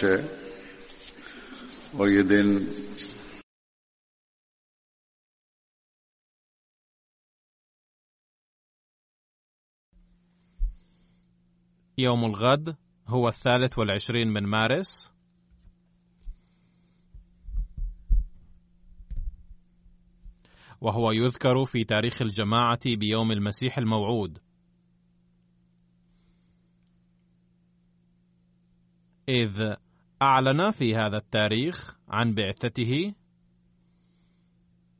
நிகழ்ச்சி وهي يوم الغد هو الثالث والعشرين من مارس وهو يذكر في تاريخ الجماعة بيوم المسيح الموعود إذ أعلن في هذا التاريخ عن بعثته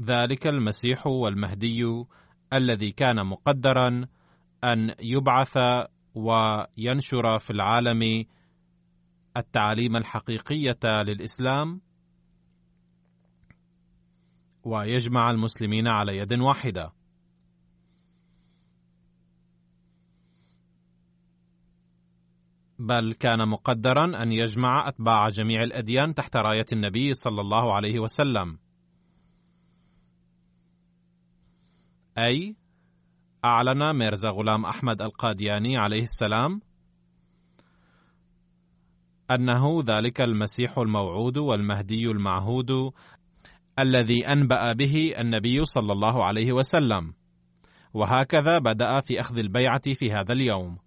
ذلك المسيح والمهدي الذي كان مقدرا أن يبعث وينشر في العالم التعاليم الحقيقية للإسلام ويجمع المسلمين على يد واحده بل كان مقدرا ان يجمع اتباع جميع الاديان تحت رايه النبي صلى الله عليه وسلم اي اعلن ميرزا غلام احمد القادياني عليه السلام انه ذلك المسيح الموعود والمهدي المعهود الذي انبا به النبي صلى الله عليه وسلم وهكذا بدا في اخذ البيعه في هذا اليوم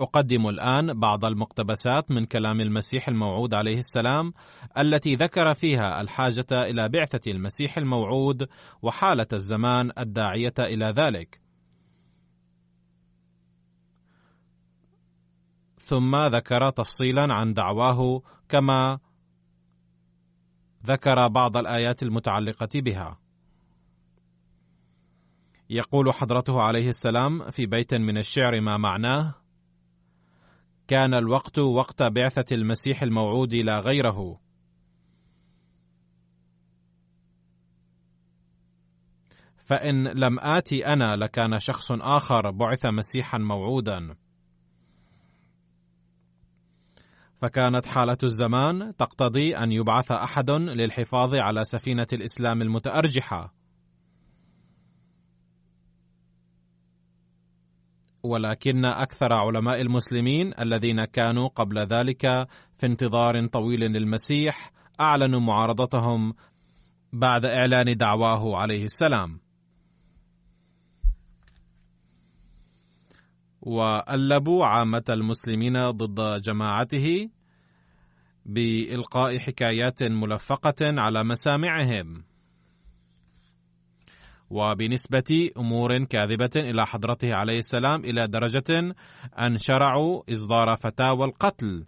أقدم الآن بعض المقتبسات من كلام المسيح الموعود عليه السلام التي ذكر فيها الحاجة إلى بعثة المسيح الموعود وحالة الزمان الداعية إلى ذلك. ثم ذكر تفصيلا عن دعواه كما ذكر بعض الآيات المتعلقة بها. يقول حضرته عليه السلام في بيت من الشعر ما معناه كان الوقت وقت بعثة المسيح الموعود لا غيره. فإن لم آتي أنا لكان شخص آخر بعث مسيحا موعودا. فكانت حالة الزمان تقتضي أن يبعث أحد للحفاظ على سفينة الإسلام المتأرجحة. ولكن اكثر علماء المسلمين الذين كانوا قبل ذلك في انتظار طويل للمسيح اعلنوا معارضتهم بعد اعلان دعواه عليه السلام وألبوا عامة المسلمين ضد جماعته بإلقاء حكايات ملفقة على مسامعهم. وبنسبة أمور كاذبة إلى حضرته عليه السلام إلى درجة أن شرعوا إصدار فتاوى القتل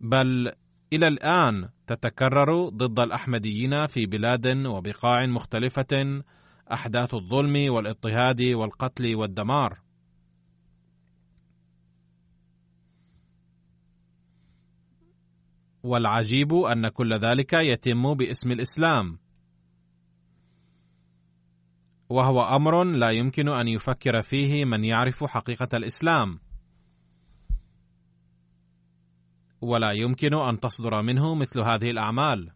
بل إلى الآن تتكرر ضد الأحمديين في بلاد وبقاع مختلفة أحداث الظلم والاضطهاد والقتل والدمار والعجيب أن كل ذلك يتم باسم الإسلام وهو امر لا يمكن ان يفكر فيه من يعرف حقيقه الاسلام ولا يمكن ان تصدر منه مثل هذه الاعمال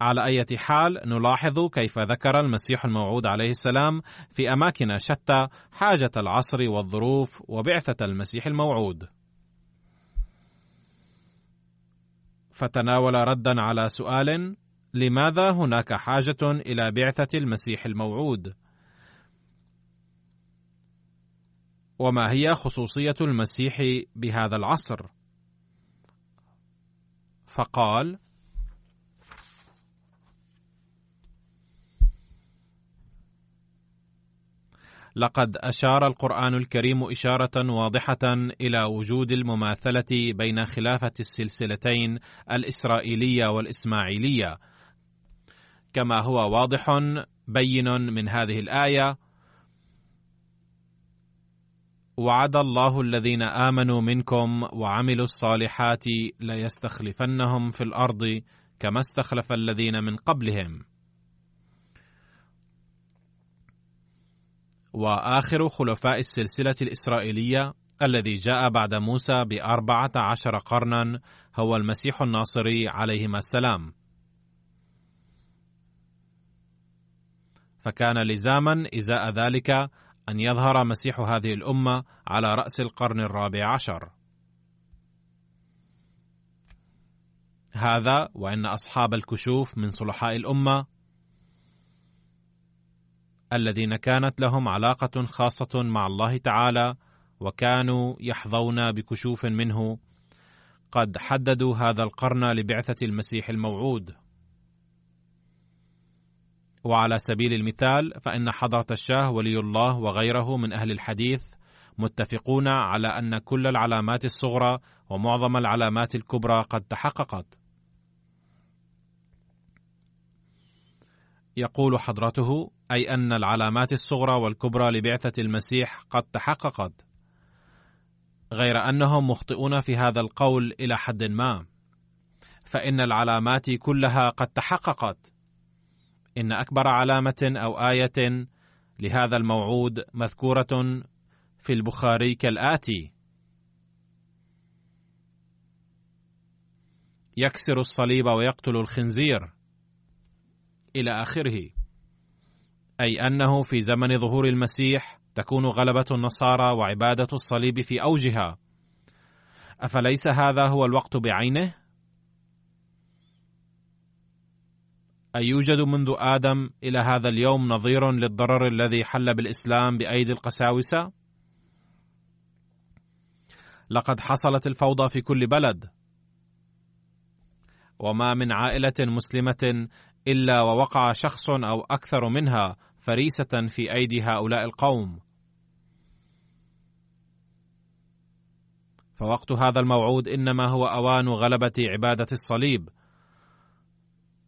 على أي حال نلاحظ كيف ذكر المسيح الموعود عليه السلام في أماكن شتى حاجة العصر والظروف وبعثة المسيح الموعود. فتناول ردا على سؤال لماذا هناك حاجه الى بعثه المسيح الموعود وما هي خصوصيه المسيح بهذا العصر فقال لقد اشار القران الكريم اشاره واضحه الى وجود المماثله بين خلافه السلسلتين الاسرائيليه والاسماعيليه كما هو واضح بين من هذه الايه وعد الله الذين امنوا منكم وعملوا الصالحات ليستخلفنهم في الارض كما استخلف الذين من قبلهم وآخر خلفاء السلسلة الإسرائيلية الذي جاء بعد موسى بأربعة عشر قرنا هو المسيح الناصري عليهما السلام فكان لزاما إزاء ذلك أن يظهر مسيح هذه الأمة على رأس القرن الرابع عشر هذا وان اصحاب الكشوف من صلحاء الامه الذين كانت لهم علاقه خاصه مع الله تعالى وكانوا يحظون بكشوف منه قد حددوا هذا القرن لبعثه المسيح الموعود وعلى سبيل المثال فان حضره الشاه ولي الله وغيره من اهل الحديث متفقون على ان كل العلامات الصغرى ومعظم العلامات الكبرى قد تحققت يقول حضرته أي أن العلامات الصغرى والكبرى لبعثة المسيح قد تحققت غير أنهم مخطئون في هذا القول إلى حد ما فإن العلامات كلها قد تحققت إن أكبر علامة أو آية لهذا الموعود مذكورة في البخاري كالآتي: يكسر الصليب ويقتل الخنزير إلى آخره. اي انه في زمن ظهور المسيح تكون غلبه النصارى وعباده الصليب في اوجها افليس هذا هو الوقت بعينه أيوجد منذ آدم إلى هذا اليوم نظير للضرر الذي حل بالإسلام بأيدي القساوسة؟ لقد حصلت الفوضى في كل بلد، وما من عائلة مسلمة إلا ووقع شخص أو أكثر منها فريسة في أيدي هؤلاء القوم. فوقت هذا الموعود إنما هو أوان غلبة عبادة الصليب.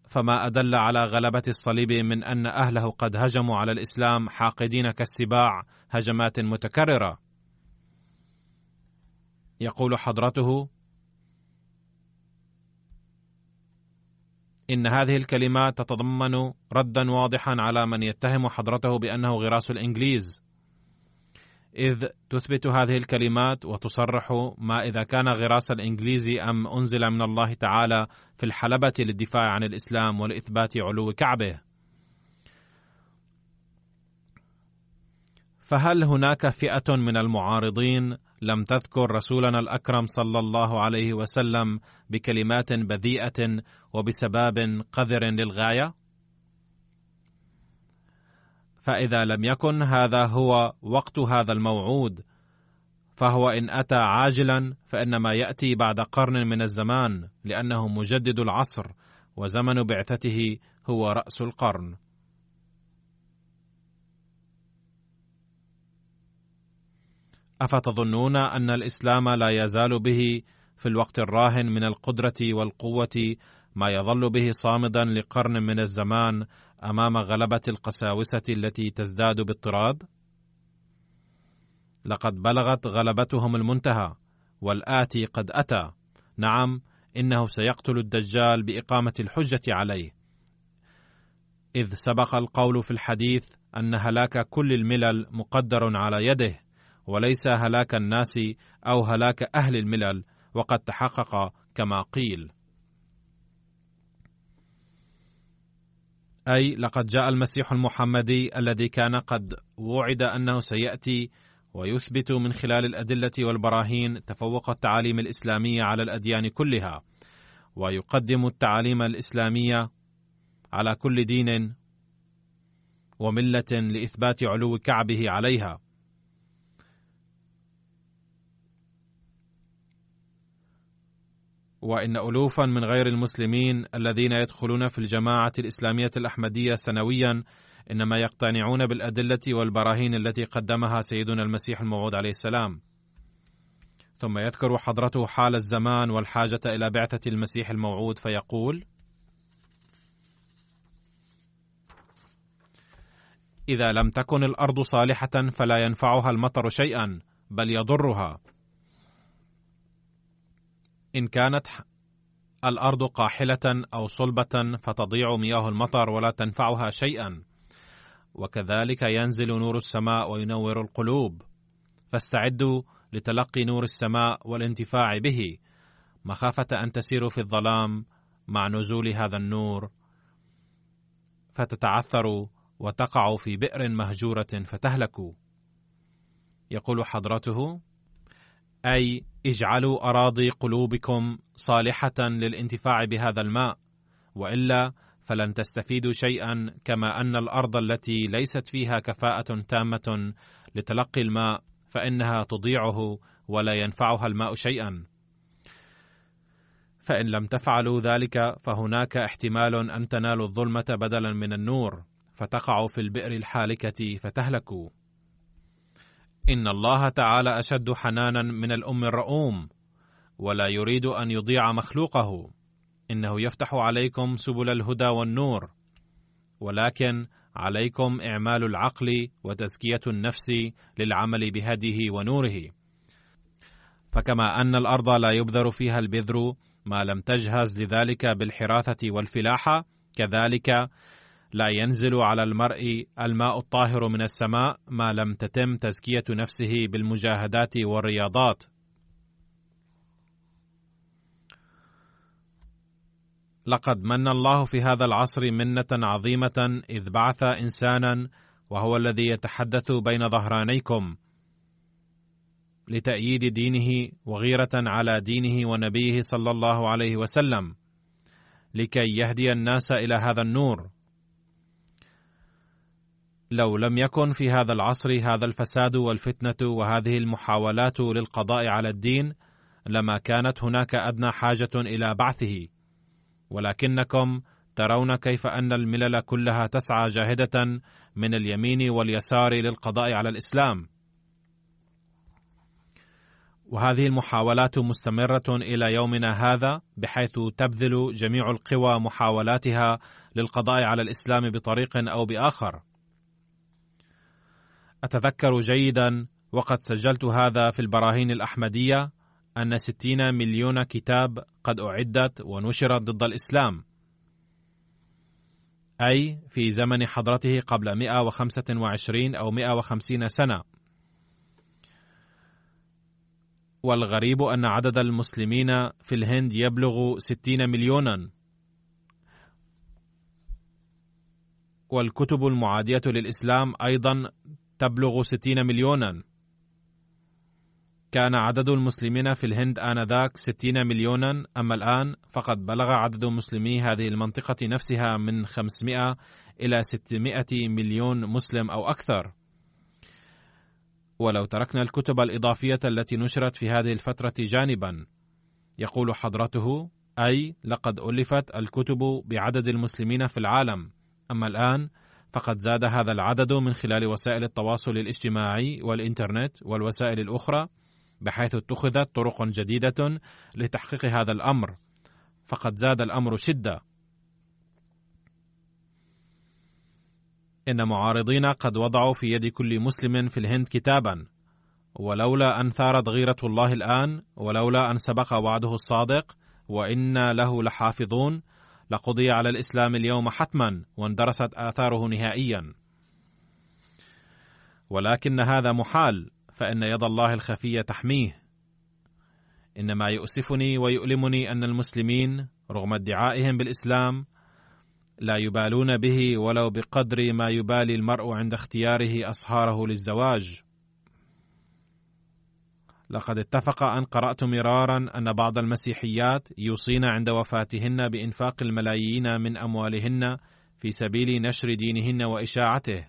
فما أدل على غلبة الصليب من أن أهله قد هجموا على الإسلام حاقدين كالسباع هجمات متكررة. يقول حضرته: إن هذه الكلمات تتضمن ردا واضحا على من يتهم حضرته بأنه غراس الإنجليز إذ تثبت هذه الكلمات وتصرح ما إذا كان غراس الإنجليزي أم أنزل من الله تعالى في الحلبة للدفاع عن الإسلام ولإثبات علو كعبه فهل هناك فئة من المعارضين لم تذكر رسولنا الأكرم صلى الله عليه وسلم بكلمات بذيئة وبسباب قذر للغايه فاذا لم يكن هذا هو وقت هذا الموعود فهو ان اتى عاجلا فانما ياتي بعد قرن من الزمان لانه مجدد العصر وزمن بعثته هو راس القرن افتظنون ان الاسلام لا يزال به في الوقت الراهن من القدره والقوه ما يظل به صامدا لقرن من الزمان امام غلبه القساوسه التي تزداد باضطراد لقد بلغت غلبتهم المنتهى والاتي قد اتى نعم انه سيقتل الدجال باقامه الحجه عليه اذ سبق القول في الحديث ان هلاك كل الملل مقدر على يده وليس هلاك الناس او هلاك اهل الملل وقد تحقق كما قيل اي لقد جاء المسيح المحمدي الذي كان قد وعد انه سياتي ويثبت من خلال الادله والبراهين تفوق التعاليم الاسلاميه على الاديان كلها ويقدم التعاليم الاسلاميه على كل دين ومله لاثبات علو كعبه عليها وان الوفا من غير المسلمين الذين يدخلون في الجماعه الاسلاميه الاحمديه سنويا انما يقتنعون بالادله والبراهين التي قدمها سيدنا المسيح الموعود عليه السلام ثم يذكر حضرته حال الزمان والحاجه الى بعثه المسيح الموعود فيقول اذا لم تكن الارض صالحه فلا ينفعها المطر شيئا بل يضرها إن كانت الأرض قاحلة أو صلبة فتضيع مياه المطر ولا تنفعها شيئا وكذلك ينزل نور السماء وينور القلوب فاستعدوا لتلقي نور السماء والانتفاع به مخافة أن تسيروا في الظلام مع نزول هذا النور فتتعثروا وتقعوا في بئر مهجورة فتهلكوا يقول حضرته أي اجعلوا أراضي قلوبكم صالحة للانتفاع بهذا الماء، وإلا فلن تستفيدوا شيئا كما أن الأرض التي ليست فيها كفاءة تامة لتلقي الماء فإنها تضيعه ولا ينفعها الماء شيئا. فإن لم تفعلوا ذلك فهناك احتمال أن تنالوا الظلمة بدلا من النور، فتقعوا في البئر الحالكة فتهلكوا. ان الله تعالى اشد حنانا من الام الرؤوم ولا يريد ان يضيع مخلوقه انه يفتح عليكم سبل الهدى والنور ولكن عليكم اعمال العقل وتزكيه النفس للعمل بهديه ونوره فكما ان الارض لا يبذر فيها البذر ما لم تجهز لذلك بالحراثه والفلاحه كذلك لا ينزل على المرء الماء الطاهر من السماء ما لم تتم تزكيه نفسه بالمجاهدات والرياضات لقد من الله في هذا العصر منه عظيمه اذ بعث انسانا وهو الذي يتحدث بين ظهرانيكم لتأييد دينه وغيرة على دينه ونبيه صلى الله عليه وسلم لكي يهدي الناس إلى هذا النور لو لم يكن في هذا العصر هذا الفساد والفتنه وهذه المحاولات للقضاء على الدين لما كانت هناك ادنى حاجه الى بعثه ولكنكم ترون كيف ان الملل كلها تسعى جاهده من اليمين واليسار للقضاء على الاسلام وهذه المحاولات مستمره الى يومنا هذا بحيث تبذل جميع القوى محاولاتها للقضاء على الاسلام بطريق او باخر أتذكر جيدا وقد سجلت هذا في البراهين الأحمدية أن 60 مليون كتاب قد أعدت ونشرت ضد الإسلام أي في زمن حضرته قبل 125 أو 150 سنة والغريب أن عدد المسلمين في الهند يبلغ 60 مليونا والكتب المعادية للإسلام أيضا تبلغ 60 مليونا كان عدد المسلمين في الهند آنذاك 60 مليونا أما الآن فقد بلغ عدد مسلمي هذه المنطقة نفسها من 500 إلى 600 مليون مسلم أو أكثر ولو تركنا الكتب الإضافية التي نشرت في هذه الفترة جانبا يقول حضرته أي لقد ألفت الكتب بعدد المسلمين في العالم أما الآن فقد زاد هذا العدد من خلال وسائل التواصل الاجتماعي والإنترنت والوسائل الأخرى بحيث اتخذت طرق جديدة لتحقيق هذا الأمر فقد زاد الأمر شدة إن معارضين قد وضعوا في يد كل مسلم في الهند كتابا ولولا أن ثارت غيرة الله الآن ولولا أن سبق وعده الصادق وإنا له لحافظون لقضي على الاسلام اليوم حتما واندرست اثاره نهائيا ولكن هذا محال فان يد الله الخفيه تحميه انما يؤسفني ويؤلمني ان المسلمين رغم ادعائهم بالاسلام لا يبالون به ولو بقدر ما يبالي المرء عند اختياره اصهاره للزواج لقد اتفق أن قرأت مرارا أن بعض المسيحيات يوصين عند وفاتهن بإنفاق الملايين من أموالهن في سبيل نشر دينهن وإشاعته.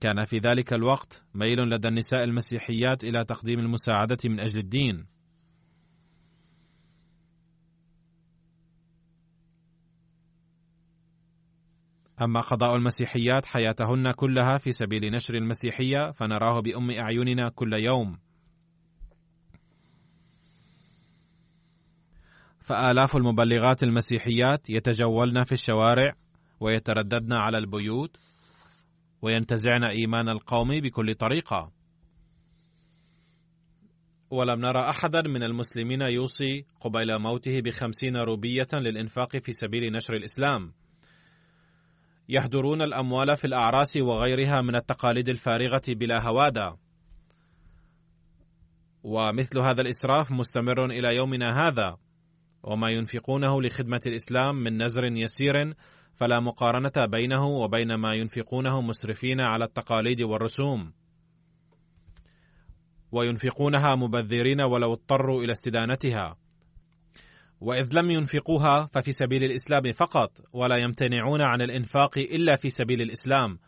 كان في ذلك الوقت ميل لدى النساء المسيحيات إلى تقديم المساعدة من أجل الدين. أما قضاء المسيحيات حياتهن كلها في سبيل نشر المسيحية فنراه بأم أعيننا كل يوم. فآلاف المبلغات المسيحيات يتجولن في الشوارع ويترددن على البيوت وينتزعن إيمان القوم بكل طريقة. ولم نرى أحدا من المسلمين يوصي قبيل موته بخمسين روبية للإنفاق في سبيل نشر الإسلام. يهدرون الأموال في الأعراس وغيرها من التقاليد الفارغة بلا هوادة ومثل هذا الإسراف مستمر إلى يومنا هذا وما ينفقونه لخدمة الإسلام من نزر يسير فلا مقارنة بينه وبين ما ينفقونه مسرفين على التقاليد والرسوم وينفقونها مبذرين ولو اضطروا إلى استدانتها واذ لم ينفقوها ففي سبيل الاسلام فقط ولا يمتنعون عن الانفاق الا في سبيل الاسلام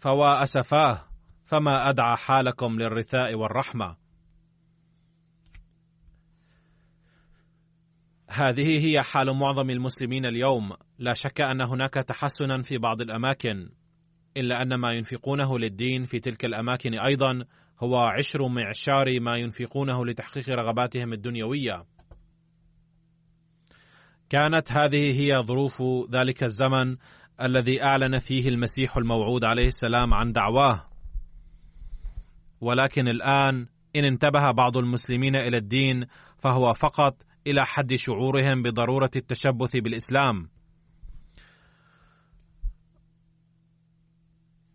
فوا اسفاه فما ادعى حالكم للرثاء والرحمه هذه هي حال معظم المسلمين اليوم لا شك ان هناك تحسنا في بعض الاماكن الا ان ما ينفقونه للدين في تلك الاماكن ايضا هو عشر معشار ما ينفقونه لتحقيق رغباتهم الدنيويه كانت هذه هي ظروف ذلك الزمن الذي اعلن فيه المسيح الموعود عليه السلام عن دعواه ولكن الان ان انتبه بعض المسلمين الى الدين فهو فقط الى حد شعورهم بضروره التشبث بالاسلام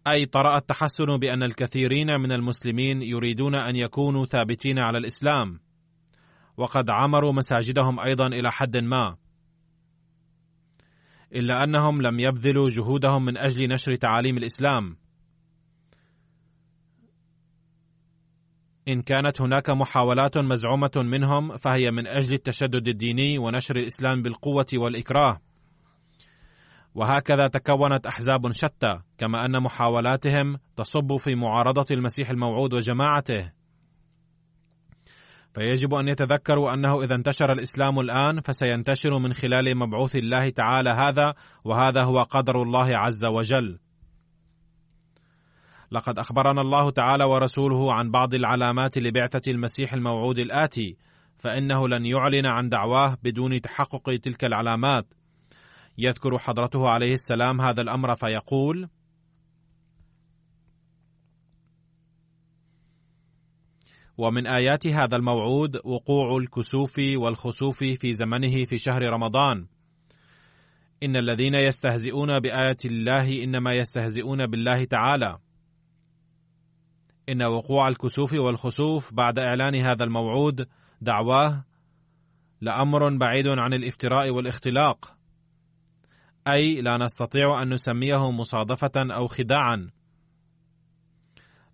اي طرا التحسن بان الكثيرين من المسلمين يريدون ان يكونوا ثابتين على الاسلام وقد عمروا مساجدهم ايضا الى حد ما إلا أنهم لم يبذلوا جهودهم من أجل نشر تعاليم الإسلام. إن كانت هناك محاولات مزعومة منهم فهي من أجل التشدد الديني ونشر الإسلام بالقوة والإكراه. وهكذا تكونت أحزاب شتى، كما أن محاولاتهم تصب في معارضة المسيح الموعود وجماعته. فيجب ان يتذكروا انه اذا انتشر الاسلام الان فسينتشر من خلال مبعوث الله تعالى هذا وهذا هو قدر الله عز وجل. لقد اخبرنا الله تعالى ورسوله عن بعض العلامات لبعثه المسيح الموعود الاتي فانه لن يعلن عن دعواه بدون تحقق تلك العلامات. يذكر حضرته عليه السلام هذا الامر فيقول: ومن آيات هذا الموعود وقوع الكسوف والخسوف في زمنه في شهر رمضان. إن الذين يستهزئون بآيات الله إنما يستهزئون بالله تعالى. إن وقوع الكسوف والخسوف بعد إعلان هذا الموعود دعواه لأمر بعيد عن الافتراء والاختلاق. أي لا نستطيع أن نسميه مصادفة أو خداعًا.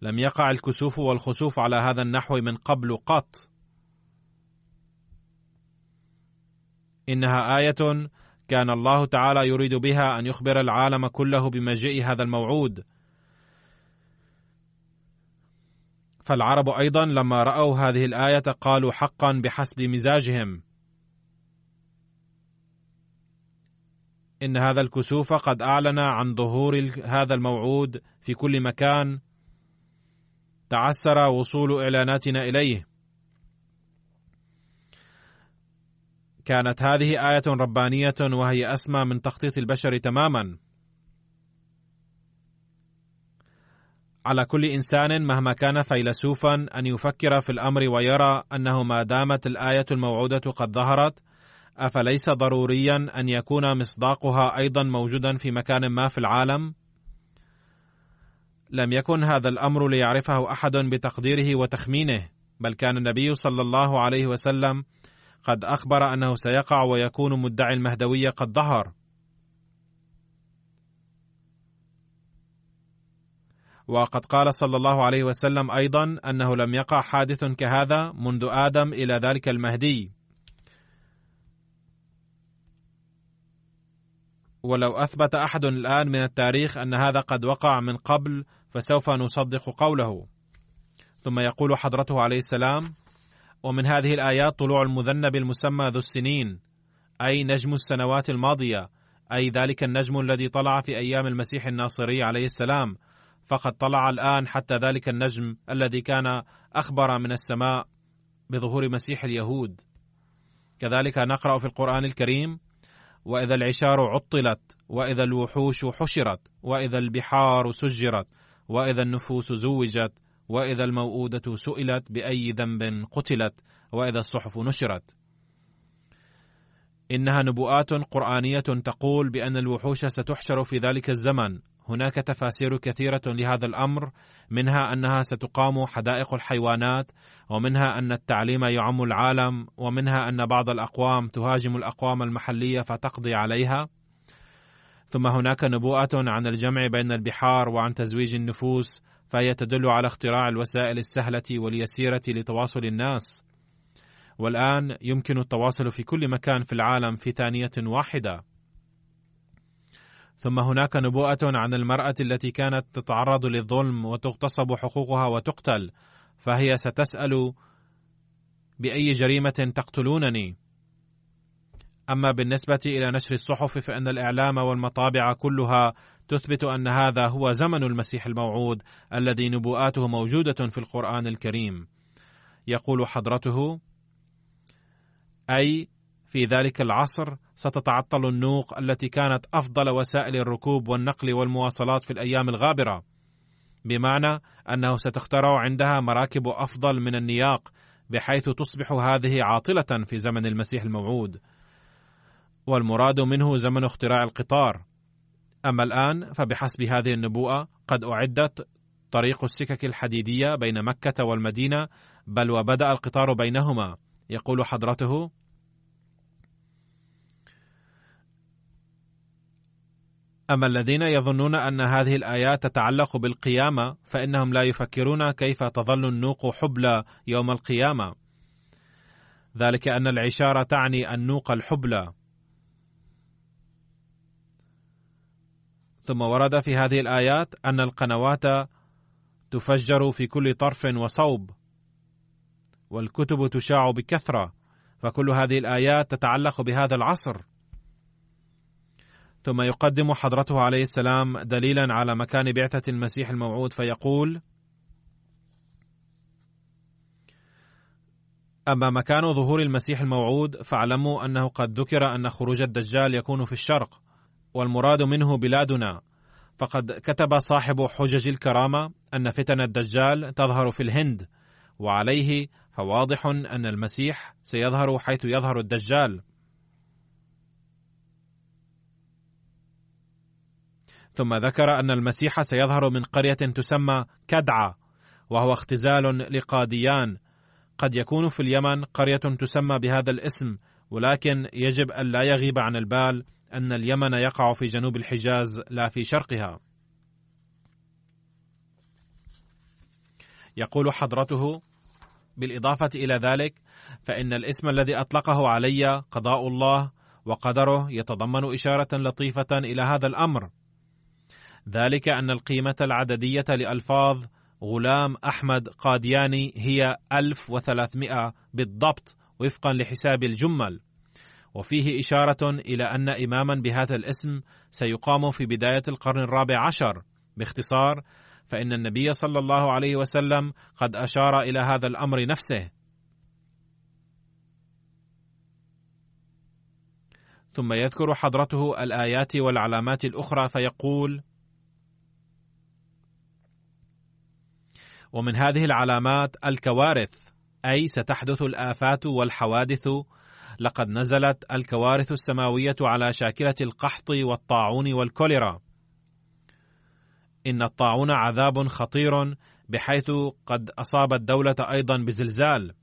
لم يقع الكسوف والخسوف على هذا النحو من قبل قط انها ايه كان الله تعالى يريد بها ان يخبر العالم كله بمجيء هذا الموعود فالعرب ايضا لما راوا هذه الايه قالوا حقا بحسب مزاجهم ان هذا الكسوف قد اعلن عن ظهور هذا الموعود في كل مكان تعسر وصول اعلاناتنا اليه كانت هذه ايه ربانيه وهي اسمى من تخطيط البشر تماما على كل انسان مهما كان فيلسوفا ان يفكر في الامر ويرى انه ما دامت الايه الموعوده قد ظهرت افليس ضروريا ان يكون مصداقها ايضا موجودا في مكان ما في العالم لم يكن هذا الامر ليعرفه احد بتقديره وتخمينه بل كان النبي صلى الله عليه وسلم قد اخبر انه سيقع ويكون مدعي المهدويه قد ظهر وقد قال صلى الله عليه وسلم ايضا انه لم يقع حادث كهذا منذ ادم الى ذلك المهدي ولو اثبت احد الان من التاريخ ان هذا قد وقع من قبل فسوف نصدق قوله ثم يقول حضرته عليه السلام ومن هذه الايات طلوع المذنب المسمى ذو السنين اي نجم السنوات الماضيه اي ذلك النجم الذي طلع في ايام المسيح الناصري عليه السلام فقد طلع الان حتى ذلك النجم الذي كان اخبر من السماء بظهور مسيح اليهود كذلك نقرا في القران الكريم واذا العشار عطلت واذا الوحوش حشرت واذا البحار سجرت واذا النفوس زوجت واذا الموءوده سئلت باي ذنب قتلت واذا الصحف نشرت انها نبوءات قرانيه تقول بان الوحوش ستحشر في ذلك الزمن هناك تفاسير كثيرة لهذا الأمر منها أنها ستقام حدائق الحيوانات ومنها أن التعليم يعم العالم ومنها أن بعض الأقوام تهاجم الأقوام المحلية فتقضي عليها ثم هناك نبوءة عن الجمع بين البحار وعن تزويج النفوس فهي تدل على اختراع الوسائل السهلة واليسيرة لتواصل الناس والآن يمكن التواصل في كل مكان في العالم في ثانية واحدة ثم هناك نبوءة عن المرأة التي كانت تتعرض للظلم وتغتصب حقوقها وتقتل، فهي ستسأل بأي جريمة تقتلونني؟ أما بالنسبة إلى نشر الصحف فإن الإعلام والمطابع كلها تثبت أن هذا هو زمن المسيح الموعود الذي نبوءاته موجودة في القرآن الكريم. يقول حضرته: أي في ذلك العصر ستتعطل النوق التي كانت افضل وسائل الركوب والنقل والمواصلات في الايام الغابره بمعنى انه ستخترع عندها مراكب افضل من النياق بحيث تصبح هذه عاطله في زمن المسيح الموعود والمراد منه زمن اختراع القطار اما الان فبحسب هذه النبوءه قد اعدت طريق السكك الحديديه بين مكه والمدينه بل وبدا القطار بينهما يقول حضرته اما الذين يظنون ان هذه الايات تتعلق بالقيامه فانهم لا يفكرون كيف تظل النوق حبلى يوم القيامه ذلك ان العشاره تعني النوق الحبلى ثم ورد في هذه الايات ان القنوات تفجر في كل طرف وصوب والكتب تشاع بكثره فكل هذه الايات تتعلق بهذا العصر ثم يقدم حضرته عليه السلام دليلا على مكان بعثة المسيح الموعود فيقول: أما مكان ظهور المسيح الموعود فاعلموا أنه قد ذكر أن خروج الدجال يكون في الشرق، والمراد منه بلادنا، فقد كتب صاحب حجج الكرامة أن فتن الدجال تظهر في الهند، وعليه فواضح أن المسيح سيظهر حيث يظهر الدجال. ثم ذكر أن المسيح سيظهر من قرية تسمى كدعة وهو اختزال لقاديان قد يكون في اليمن قرية تسمى بهذا الاسم ولكن يجب ألا يغيب عن البال أن اليمن يقع في جنوب الحجاز لا في شرقها يقول حضرته بالإضافة إلى ذلك فإن الاسم الذي أطلقه علي قضاء الله وقدره يتضمن إشارة لطيفة إلى هذا الأمر ذلك أن القيمة العددية لألفاظ غلام أحمد قادياني هي 1300 بالضبط وفقا لحساب الجمل وفيه إشارة إلى أن إماما بهذا الاسم سيقام في بداية القرن الرابع عشر باختصار فإن النبي صلى الله عليه وسلم قد أشار إلى هذا الأمر نفسه ثم يذكر حضرته الآيات والعلامات الأخرى فيقول: ومن هذه العلامات الكوارث اي ستحدث الافات والحوادث لقد نزلت الكوارث السماويه على شاكله القحط والطاعون والكوليرا ان الطاعون عذاب خطير بحيث قد اصاب الدوله ايضا بزلزال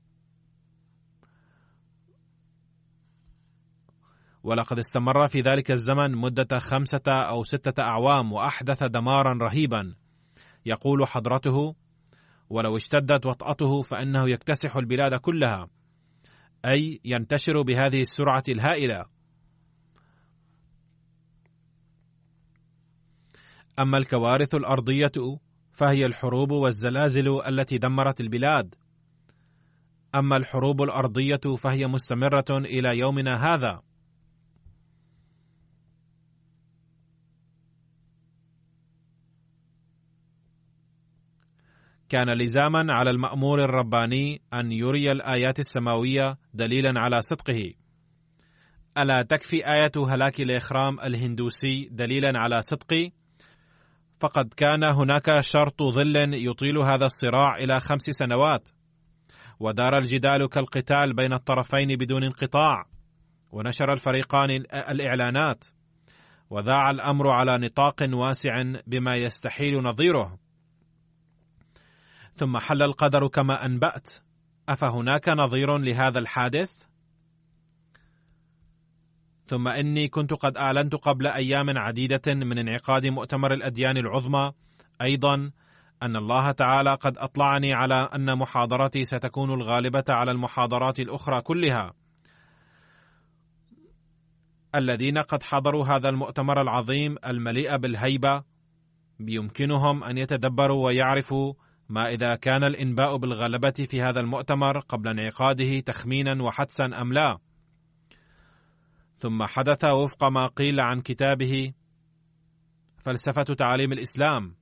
ولقد استمر في ذلك الزمن مدة خمسة أو ستة أعوام وأحدث دمارا رهيبا يقول حضرته ولو اشتدت وطأته فإنه يكتسح البلاد كلها أي ينتشر بهذه السرعة الهائلة أما الكوارث الأرضية فهي الحروب والزلازل التي دمرت البلاد أما الحروب الأرضية فهي مستمرة إلى يومنا هذا كان لزاما على المأمور الرباني أن يري الآيات السماوية دليلا على صدقه. ألا تكفي آية هلاك الإخرام الهندوسي دليلا على صدقي؟ فقد كان هناك شرط ظل يطيل هذا الصراع إلى خمس سنوات، ودار الجدال كالقتال بين الطرفين بدون انقطاع، ونشر الفريقان الإعلانات، وذاع الأمر على نطاق واسع بما يستحيل نظيره. ثم حل القدر كما انبات افهناك نظير لهذا الحادث ثم اني كنت قد اعلنت قبل ايام عديده من انعقاد مؤتمر الاديان العظمى ايضا ان الله تعالى قد اطلعني على ان محاضرتي ستكون الغالبه على المحاضرات الاخرى كلها الذين قد حضروا هذا المؤتمر العظيم المليء بالهيبه بيمكنهم ان يتدبروا ويعرفوا ما إذا كان الإنباء بالغلبة في هذا المؤتمر قبل انعقاده تخمينا وحدسا أم لا ثم حدث وفق ما قيل عن كتابه فلسفة تعاليم الإسلام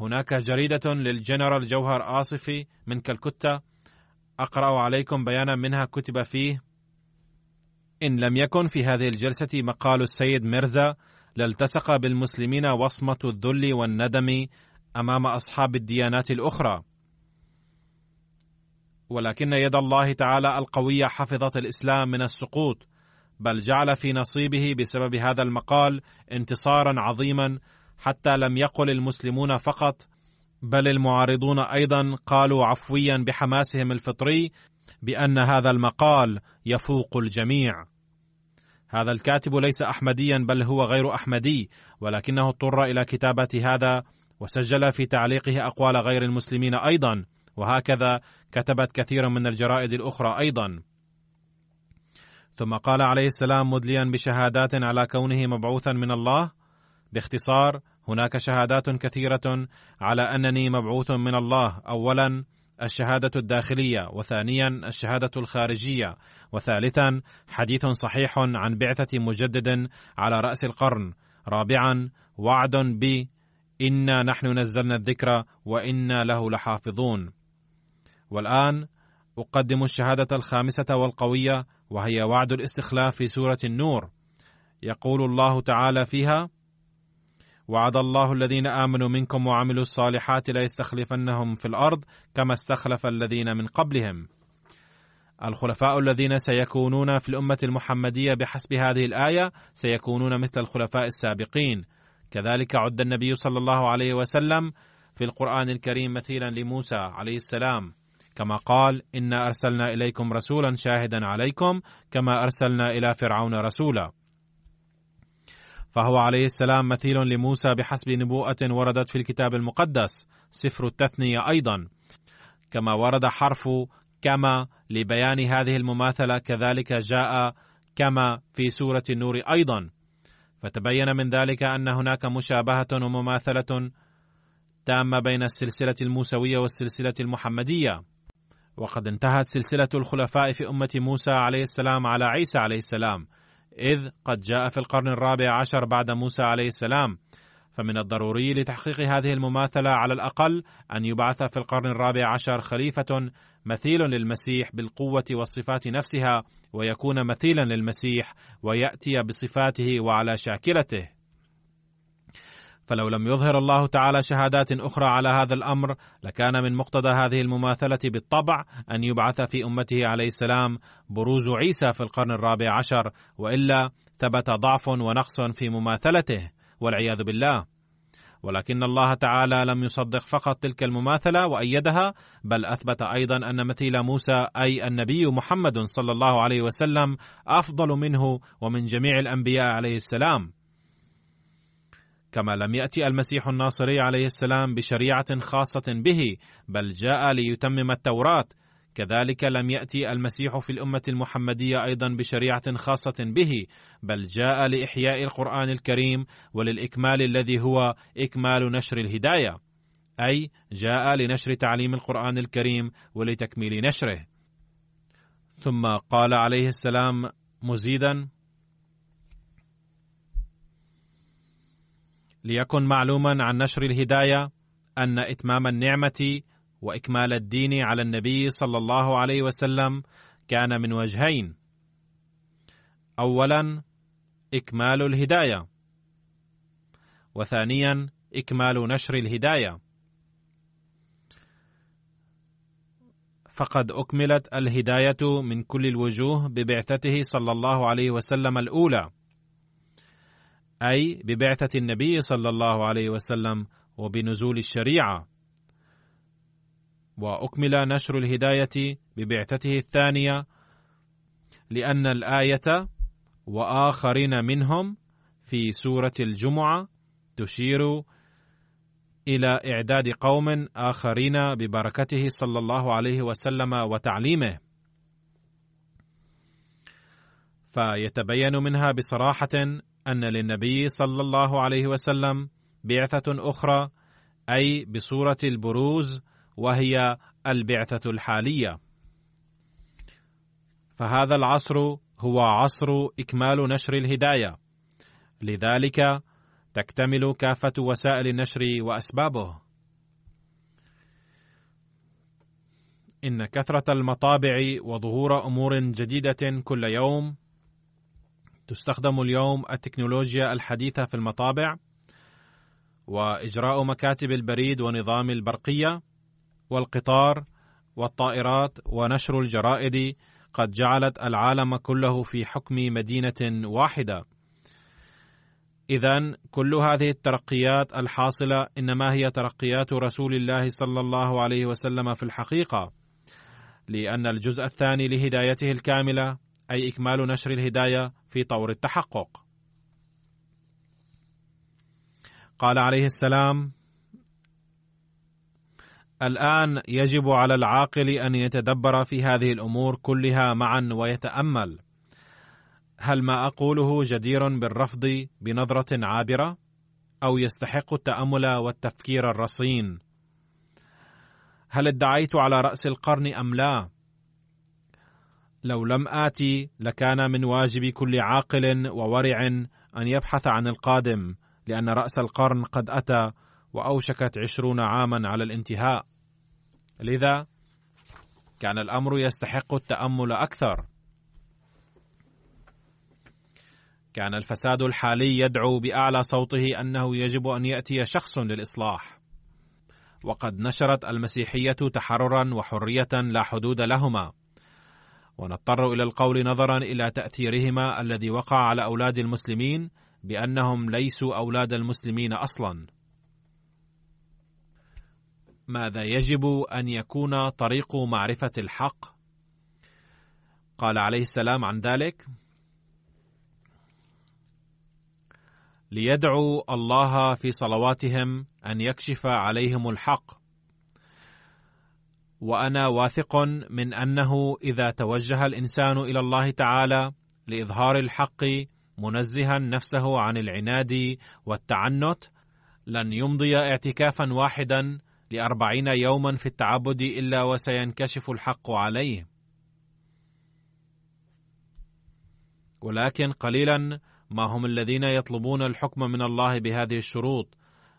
هناك جريدة للجنرال جوهر آصفي من كالكتة أقرأ عليكم بيانا منها كتب فيه إن لم يكن في هذه الجلسة مقال السيد ميرزا لالتصق بالمسلمين وصمة الذل والندم امام اصحاب الديانات الاخرى ولكن يد الله تعالى القويه حفظت الاسلام من السقوط بل جعل في نصيبه بسبب هذا المقال انتصارا عظيما حتى لم يقل المسلمون فقط بل المعارضون ايضا قالوا عفويا بحماسهم الفطري بان هذا المقال يفوق الجميع هذا الكاتب ليس احمديا بل هو غير احمدي ولكنه اضطر الى كتابه هذا وسجل في تعليقه أقوال غير المسلمين أيضا وهكذا كتبت كثير من الجرائد الأخرى أيضا ثم قال عليه السلام مدليا بشهادات على كونه مبعوثا من الله باختصار هناك شهادات كثيرة على أنني مبعوث من الله أولا الشهادة الداخلية وثانيا الشهادة الخارجية وثالثا حديث صحيح عن بعثة مجدد على رأس القرن رابعا وعد بي انا نحن نزلنا الذكر وانا له لحافظون والان اقدم الشهاده الخامسه والقويه وهي وعد الاستخلاف في سوره النور يقول الله تعالى فيها وعد الله الذين امنوا منكم وعملوا الصالحات ليستخلفنهم في الارض كما استخلف الذين من قبلهم الخلفاء الذين سيكونون في الامه المحمديه بحسب هذه الايه سيكونون مثل الخلفاء السابقين كذلك عد النبي صلى الله عليه وسلم في القرآن الكريم مثيلا لموسى عليه السلام كما قال إنا أرسلنا إليكم رسولا شاهدا عليكم كما أرسلنا إلى فرعون رسولا فهو عليه السلام مثيل لموسى بحسب نبوءة وردت في الكتاب المقدس سفر التثنية أيضا كما ورد حرف كما لبيان هذه المماثلة كذلك جاء كما في سورة النور أيضا فتبين من ذلك ان هناك مشابهه ومماثله تامه بين السلسله الموسويه والسلسله المحمديه وقد انتهت سلسله الخلفاء في امه موسى عليه السلام على عيسى عليه السلام اذ قد جاء في القرن الرابع عشر بعد موسى عليه السلام فمن الضروري لتحقيق هذه المماثله على الاقل ان يبعث في القرن الرابع عشر خليفه مثيل للمسيح بالقوه والصفات نفسها ويكون مثيلا للمسيح وياتي بصفاته وعلى شاكلته فلو لم يظهر الله تعالى شهادات اخرى على هذا الامر لكان من مقتضى هذه المماثله بالطبع ان يبعث في امته عليه السلام بروز عيسى في القرن الرابع عشر والا ثبت ضعف ونقص في مماثلته والعياذ بالله ولكن الله تعالى لم يصدق فقط تلك المماثله وايدها بل اثبت ايضا ان مثيل موسى اي النبي محمد صلى الله عليه وسلم افضل منه ومن جميع الانبياء عليه السلام كما لم ياتي المسيح الناصري عليه السلام بشريعه خاصه به بل جاء ليتمم التوراه كذلك لم ياتي المسيح في الامه المحمديه ايضا بشريعه خاصه به بل جاء لاحياء القران الكريم وللاكمال الذي هو اكمال نشر الهدايه اي جاء لنشر تعليم القران الكريم ولتكميل نشره ثم قال عليه السلام مزيدا ليكن معلوما عن نشر الهدايه ان اتمام النعمه واكمال الدين على النبي صلى الله عليه وسلم كان من وجهين اولا اكمال الهدايه وثانيا اكمال نشر الهدايه فقد اكملت الهدايه من كل الوجوه ببعثته صلى الله عليه وسلم الاولى اي ببعثه النبي صلى الله عليه وسلم وبنزول الشريعه واكمل نشر الهدايه ببعثته الثانيه لان الايه واخرين منهم في سوره الجمعه تشير الى اعداد قوم اخرين ببركته صلى الله عليه وسلم وتعليمه فيتبين منها بصراحه ان للنبي صلى الله عليه وسلم بعثه اخرى اي بصوره البروز وهي البعثة الحالية. فهذا العصر هو عصر إكمال نشر الهداية. لذلك تكتمل كافة وسائل النشر وأسبابه. إن كثرة المطابع وظهور أمور جديدة كل يوم تستخدم اليوم التكنولوجيا الحديثة في المطابع وإجراء مكاتب البريد ونظام البرقية والقطار والطائرات ونشر الجرائد قد جعلت العالم كله في حكم مدينه واحده إذا كل هذه الترقيات الحاصلة إنما هي ترقيات رسول الله صلى الله عليه وسلم في الحقيقة، لأن الجزء الثاني لهدايته الكاملة أي إكمال نشر الهداية في طور التحقق. قال عليه السلام: الان يجب على العاقل ان يتدبر في هذه الامور كلها معا ويتامل هل ما اقوله جدير بالرفض بنظره عابره او يستحق التامل والتفكير الرصين هل ادعيت على راس القرن ام لا لو لم اتي لكان من واجب كل عاقل وورع ان يبحث عن القادم لان راس القرن قد اتى واوشكت عشرون عاما على الانتهاء لذا كان الامر يستحق التامل اكثر كان الفساد الحالي يدعو باعلى صوته انه يجب ان ياتي شخص للاصلاح وقد نشرت المسيحيه تحررا وحريه لا حدود لهما ونضطر الى القول نظرا الى تاثيرهما الذي وقع على اولاد المسلمين بانهم ليسوا اولاد المسلمين اصلا ماذا يجب ان يكون طريق معرفه الحق قال عليه السلام عن ذلك ليدعوا الله في صلواتهم ان يكشف عليهم الحق وانا واثق من انه اذا توجه الانسان الى الله تعالى لاظهار الحق منزها نفسه عن العناد والتعنت لن يمضي اعتكافا واحدا لأربعين يوما في التعبد إلا وسينكشف الحق عليه ولكن قليلا ما هم الذين يطلبون الحكم من الله بهذه الشروط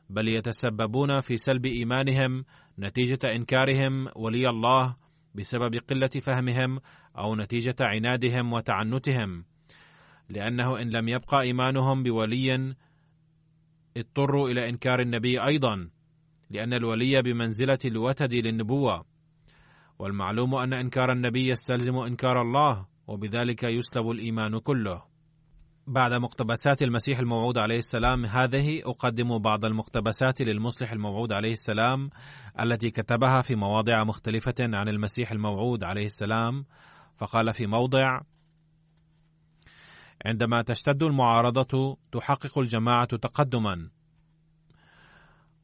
بل يتسببون في سلب إيمانهم نتيجة إنكارهم ولي الله بسبب قلة فهمهم أو نتيجة عنادهم وتعنتهم لأنه إن لم يبقى إيمانهم بولي اضطروا إلى إنكار النبي أيضا لأن الولي بمنزلة الوتد للنبوة والمعلوم أن إنكار النبي يستلزم إنكار الله وبذلك يسلب الإيمان كله بعد مقتبسات المسيح الموعود عليه السلام هذه أقدم بعض المقتبسات للمصلح الموعود عليه السلام التي كتبها في مواضع مختلفة عن المسيح الموعود عليه السلام فقال في موضع عندما تشتد المعارضة تحقق الجماعة تقدما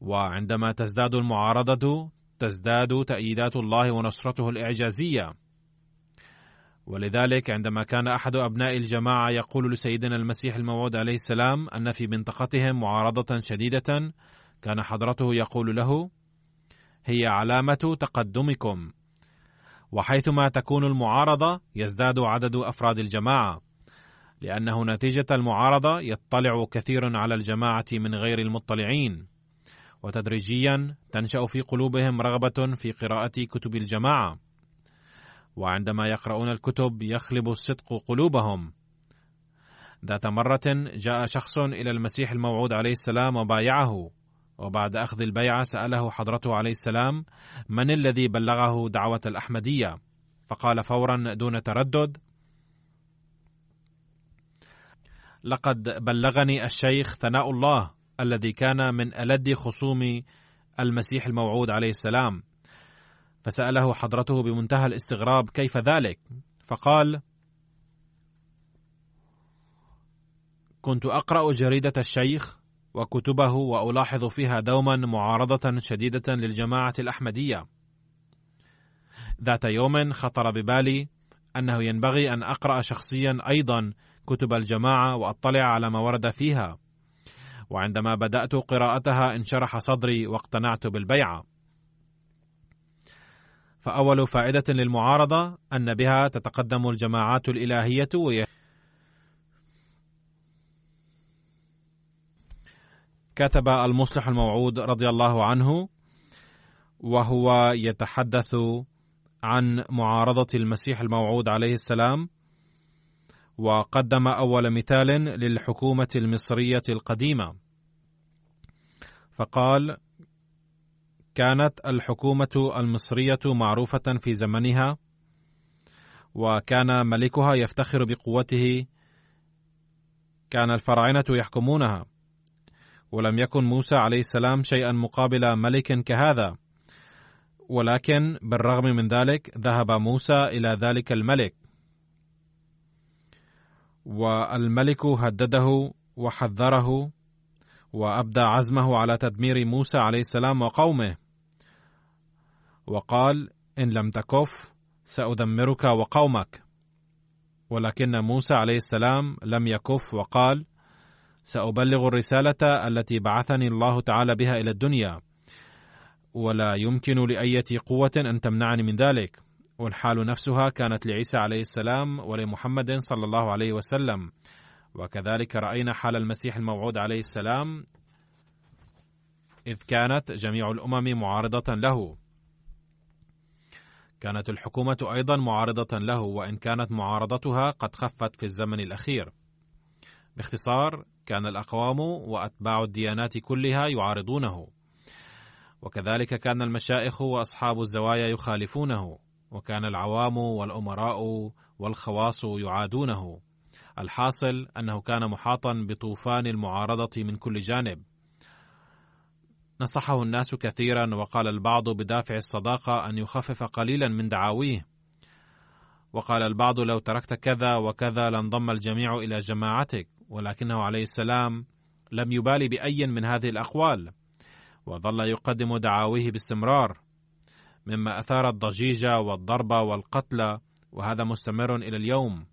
وعندما تزداد المعارضة تزداد تأييدات الله ونصرته الإعجازية ولذلك عندما كان أحد أبناء الجماعة يقول لسيدنا المسيح الموعود عليه السلام أن في منطقتهم معارضة شديدة كان حضرته يقول له هي علامة تقدمكم وحيثما تكون المعارضة يزداد عدد أفراد الجماعة لأنه نتيجة المعارضة يطلع كثير على الجماعة من غير المطلعين وتدريجيا تنشا في قلوبهم رغبه في قراءه كتب الجماعه وعندما يقرؤون الكتب يخلب الصدق قلوبهم ذات مرة جاء شخص إلى المسيح الموعود عليه السلام وبايعه وبعد أخذ البيعة سأله حضرته عليه السلام من الذي بلغه دعوة الأحمدية فقال فورا دون تردد لقد بلغني الشيخ ثناء الله الذي كان من ألد خصوم المسيح الموعود عليه السلام فسأله حضرته بمنتهى الاستغراب كيف ذلك فقال كنت أقرأ جريدة الشيخ وكتبه وألاحظ فيها دوما معارضة شديدة للجماعة الأحمدية ذات يوم خطر ببالي أنه ينبغي أن أقرأ شخصيا أيضا كتب الجماعة وأطلع على ما ورد فيها وعندما بدأت قراءتها انشرح صدري واقتنعت بالبيعة. فأول فائدة للمعارضة أن بها تتقدم الجماعات الإلهية وي... كتب المصلح الموعود رضي الله عنه وهو يتحدث عن معارضة المسيح الموعود عليه السلام وقدم اول مثال للحكومه المصريه القديمه فقال كانت الحكومه المصريه معروفه في زمنها وكان ملكها يفتخر بقوته كان الفراعنه يحكمونها ولم يكن موسى عليه السلام شيئا مقابل ملك كهذا ولكن بالرغم من ذلك ذهب موسى الى ذلك الملك والملك هدده وحذره وابدى عزمه على تدمير موسى عليه السلام وقومه وقال ان لم تكف سادمرك وقومك ولكن موسى عليه السلام لم يكف وقال سابلغ الرساله التي بعثني الله تعالى بها الى الدنيا ولا يمكن لايه قوه ان تمنعني من ذلك والحال نفسها كانت لعيسى عليه السلام ولمحمد صلى الله عليه وسلم وكذلك راينا حال المسيح الموعود عليه السلام اذ كانت جميع الامم معارضه له كانت الحكومه ايضا معارضه له وان كانت معارضتها قد خفت في الزمن الاخير باختصار كان الاقوام واتباع الديانات كلها يعارضونه وكذلك كان المشائخ واصحاب الزوايا يخالفونه وكان العوام والامراء والخواص يعادونه الحاصل انه كان محاطا بطوفان المعارضه من كل جانب نصحه الناس كثيرا وقال البعض بدافع الصداقه ان يخفف قليلا من دعاويه وقال البعض لو تركت كذا وكذا لانضم الجميع الى جماعتك ولكنه عليه السلام لم يبالي باي من هذه الاقوال وظل يقدم دعاويه باستمرار مما أثار الضجيج والضرب والقتل وهذا مستمر إلى اليوم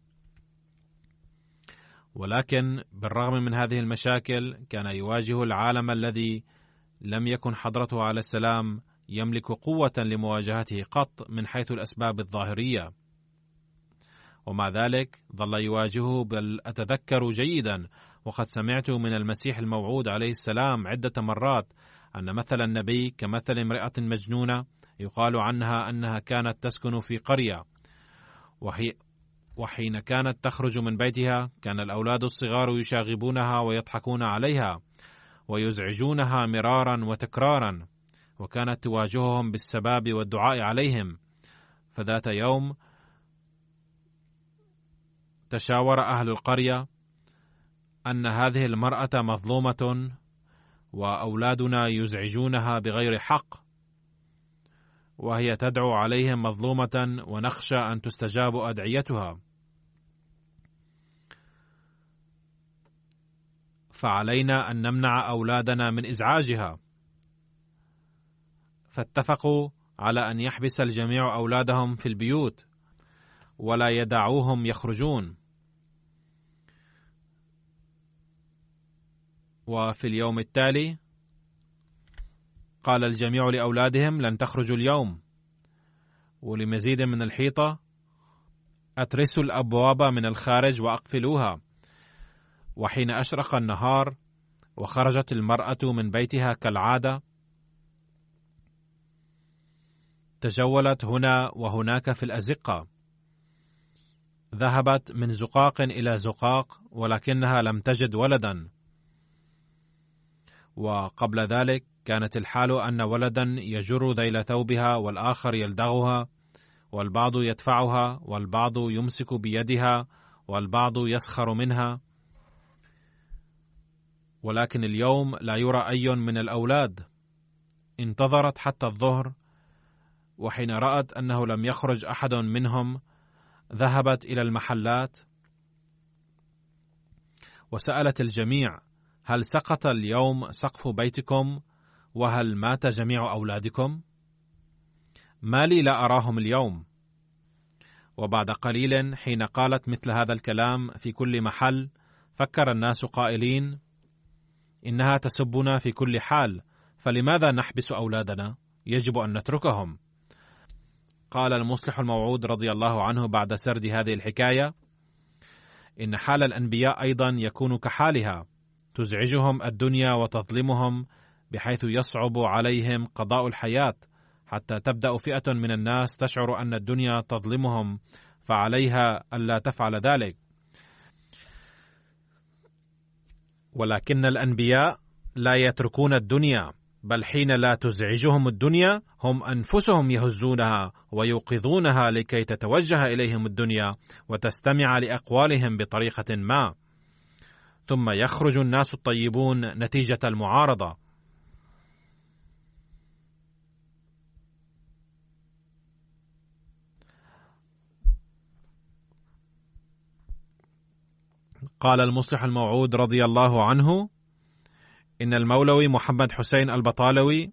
ولكن بالرغم من هذه المشاكل كان يواجه العالم الذي لم يكن حضرته على السلام يملك قوة لمواجهته قط من حيث الأسباب الظاهرية ومع ذلك ظل يواجهه بل أتذكر جيدا وقد سمعت من المسيح الموعود عليه السلام عدة مرات أن مثل النبي كمثل امرأة مجنونة يقال عنها أنها كانت تسكن في قرية وحي وحين كانت تخرج من بيتها كان الأولاد الصغار يشاغبونها ويضحكون عليها ويزعجونها مرارا وتكرارا وكانت تواجههم بالسباب والدعاء عليهم فذات يوم تشاور أهل القرية أن هذه المرأة مظلومة وأولادنا يزعجونها بغير حق وهي تدعو عليهم مظلومة ونخشى أن تستجاب أدعيتها. فعلينا أن نمنع أولادنا من إزعاجها. فاتفقوا على أن يحبس الجميع أولادهم في البيوت ولا يدعوهم يخرجون. وفي اليوم التالي قال الجميع لأولادهم لن تخرجوا اليوم ولمزيد من الحيطة أترسوا الأبواب من الخارج وأقفلوها وحين أشرق النهار وخرجت المرأة من بيتها كالعادة تجولت هنا وهناك في الأزقة ذهبت من زقاق إلى زقاق ولكنها لم تجد ولدا وقبل ذلك كانت الحال أن ولدا يجر ذيل ثوبها والآخر يلدغها والبعض يدفعها والبعض يمسك بيدها والبعض يسخر منها ولكن اليوم لا يرى أي من الأولاد انتظرت حتى الظهر وحين رأت أنه لم يخرج أحد منهم ذهبت إلى المحلات وسألت الجميع هل سقط اليوم سقف بيتكم وهل مات جميع اولادكم ما لي لا اراهم اليوم وبعد قليل حين قالت مثل هذا الكلام في كل محل فكر الناس قائلين انها تسبنا في كل حال فلماذا نحبس اولادنا يجب ان نتركهم قال المصلح الموعود رضي الله عنه بعد سرد هذه الحكايه ان حال الانبياء ايضا يكون كحالها تزعجهم الدنيا وتظلمهم بحيث يصعب عليهم قضاء الحياه حتى تبدا فئه من الناس تشعر ان الدنيا تظلمهم فعليها الا تفعل ذلك ولكن الانبياء لا يتركون الدنيا بل حين لا تزعجهم الدنيا هم انفسهم يهزونها ويوقظونها لكي تتوجه اليهم الدنيا وتستمع لاقوالهم بطريقه ما ثم يخرج الناس الطيبون نتيجه المعارضه قال المصلح الموعود رضي الله عنه إن المولوي محمد حسين البطالوي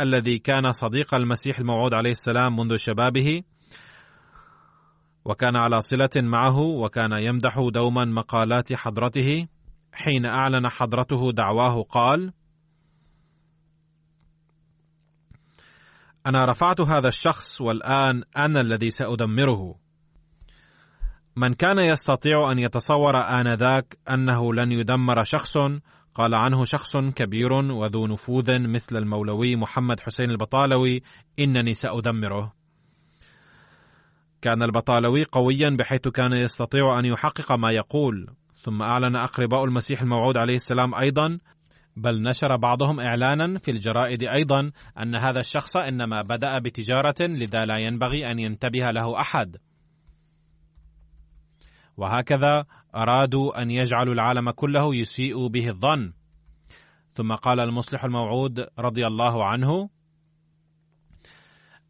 الذي كان صديق المسيح الموعود عليه السلام منذ شبابه وكان على صلة معه وكان يمدح دوما مقالات حضرته حين أعلن حضرته دعواه قال: أنا رفعت هذا الشخص والآن أنا الذي سأدمره. من كان يستطيع ان يتصور انذاك انه لن يدمر شخص قال عنه شخص كبير وذو نفوذ مثل المولوي محمد حسين البطالوي انني سادمره كان البطالوي قويا بحيث كان يستطيع ان يحقق ما يقول ثم اعلن اقرباء المسيح الموعود عليه السلام ايضا بل نشر بعضهم اعلانا في الجرائد ايضا ان هذا الشخص انما بدا بتجاره لذا لا ينبغي ان ينتبه له احد وهكذا أرادوا أن يجعلوا العالم كله يسيء به الظن ثم قال المصلح الموعود رضي الله عنه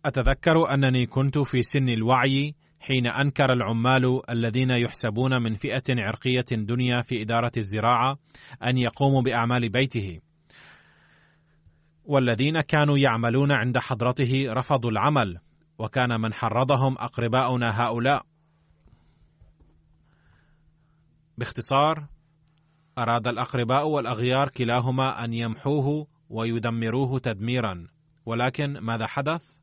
أتذكر أنني كنت في سن الوعي حين أنكر العمال الذين يحسبون من فئة عرقية دنيا في إدارة الزراعة أن يقوموا بأعمال بيته والذين كانوا يعملون عند حضرته رفضوا العمل وكان من حرضهم أقرباؤنا هؤلاء باختصار أراد الأقرباء والأغيار كلاهما أن يمحوه ويدمروه تدميرا ولكن ماذا حدث؟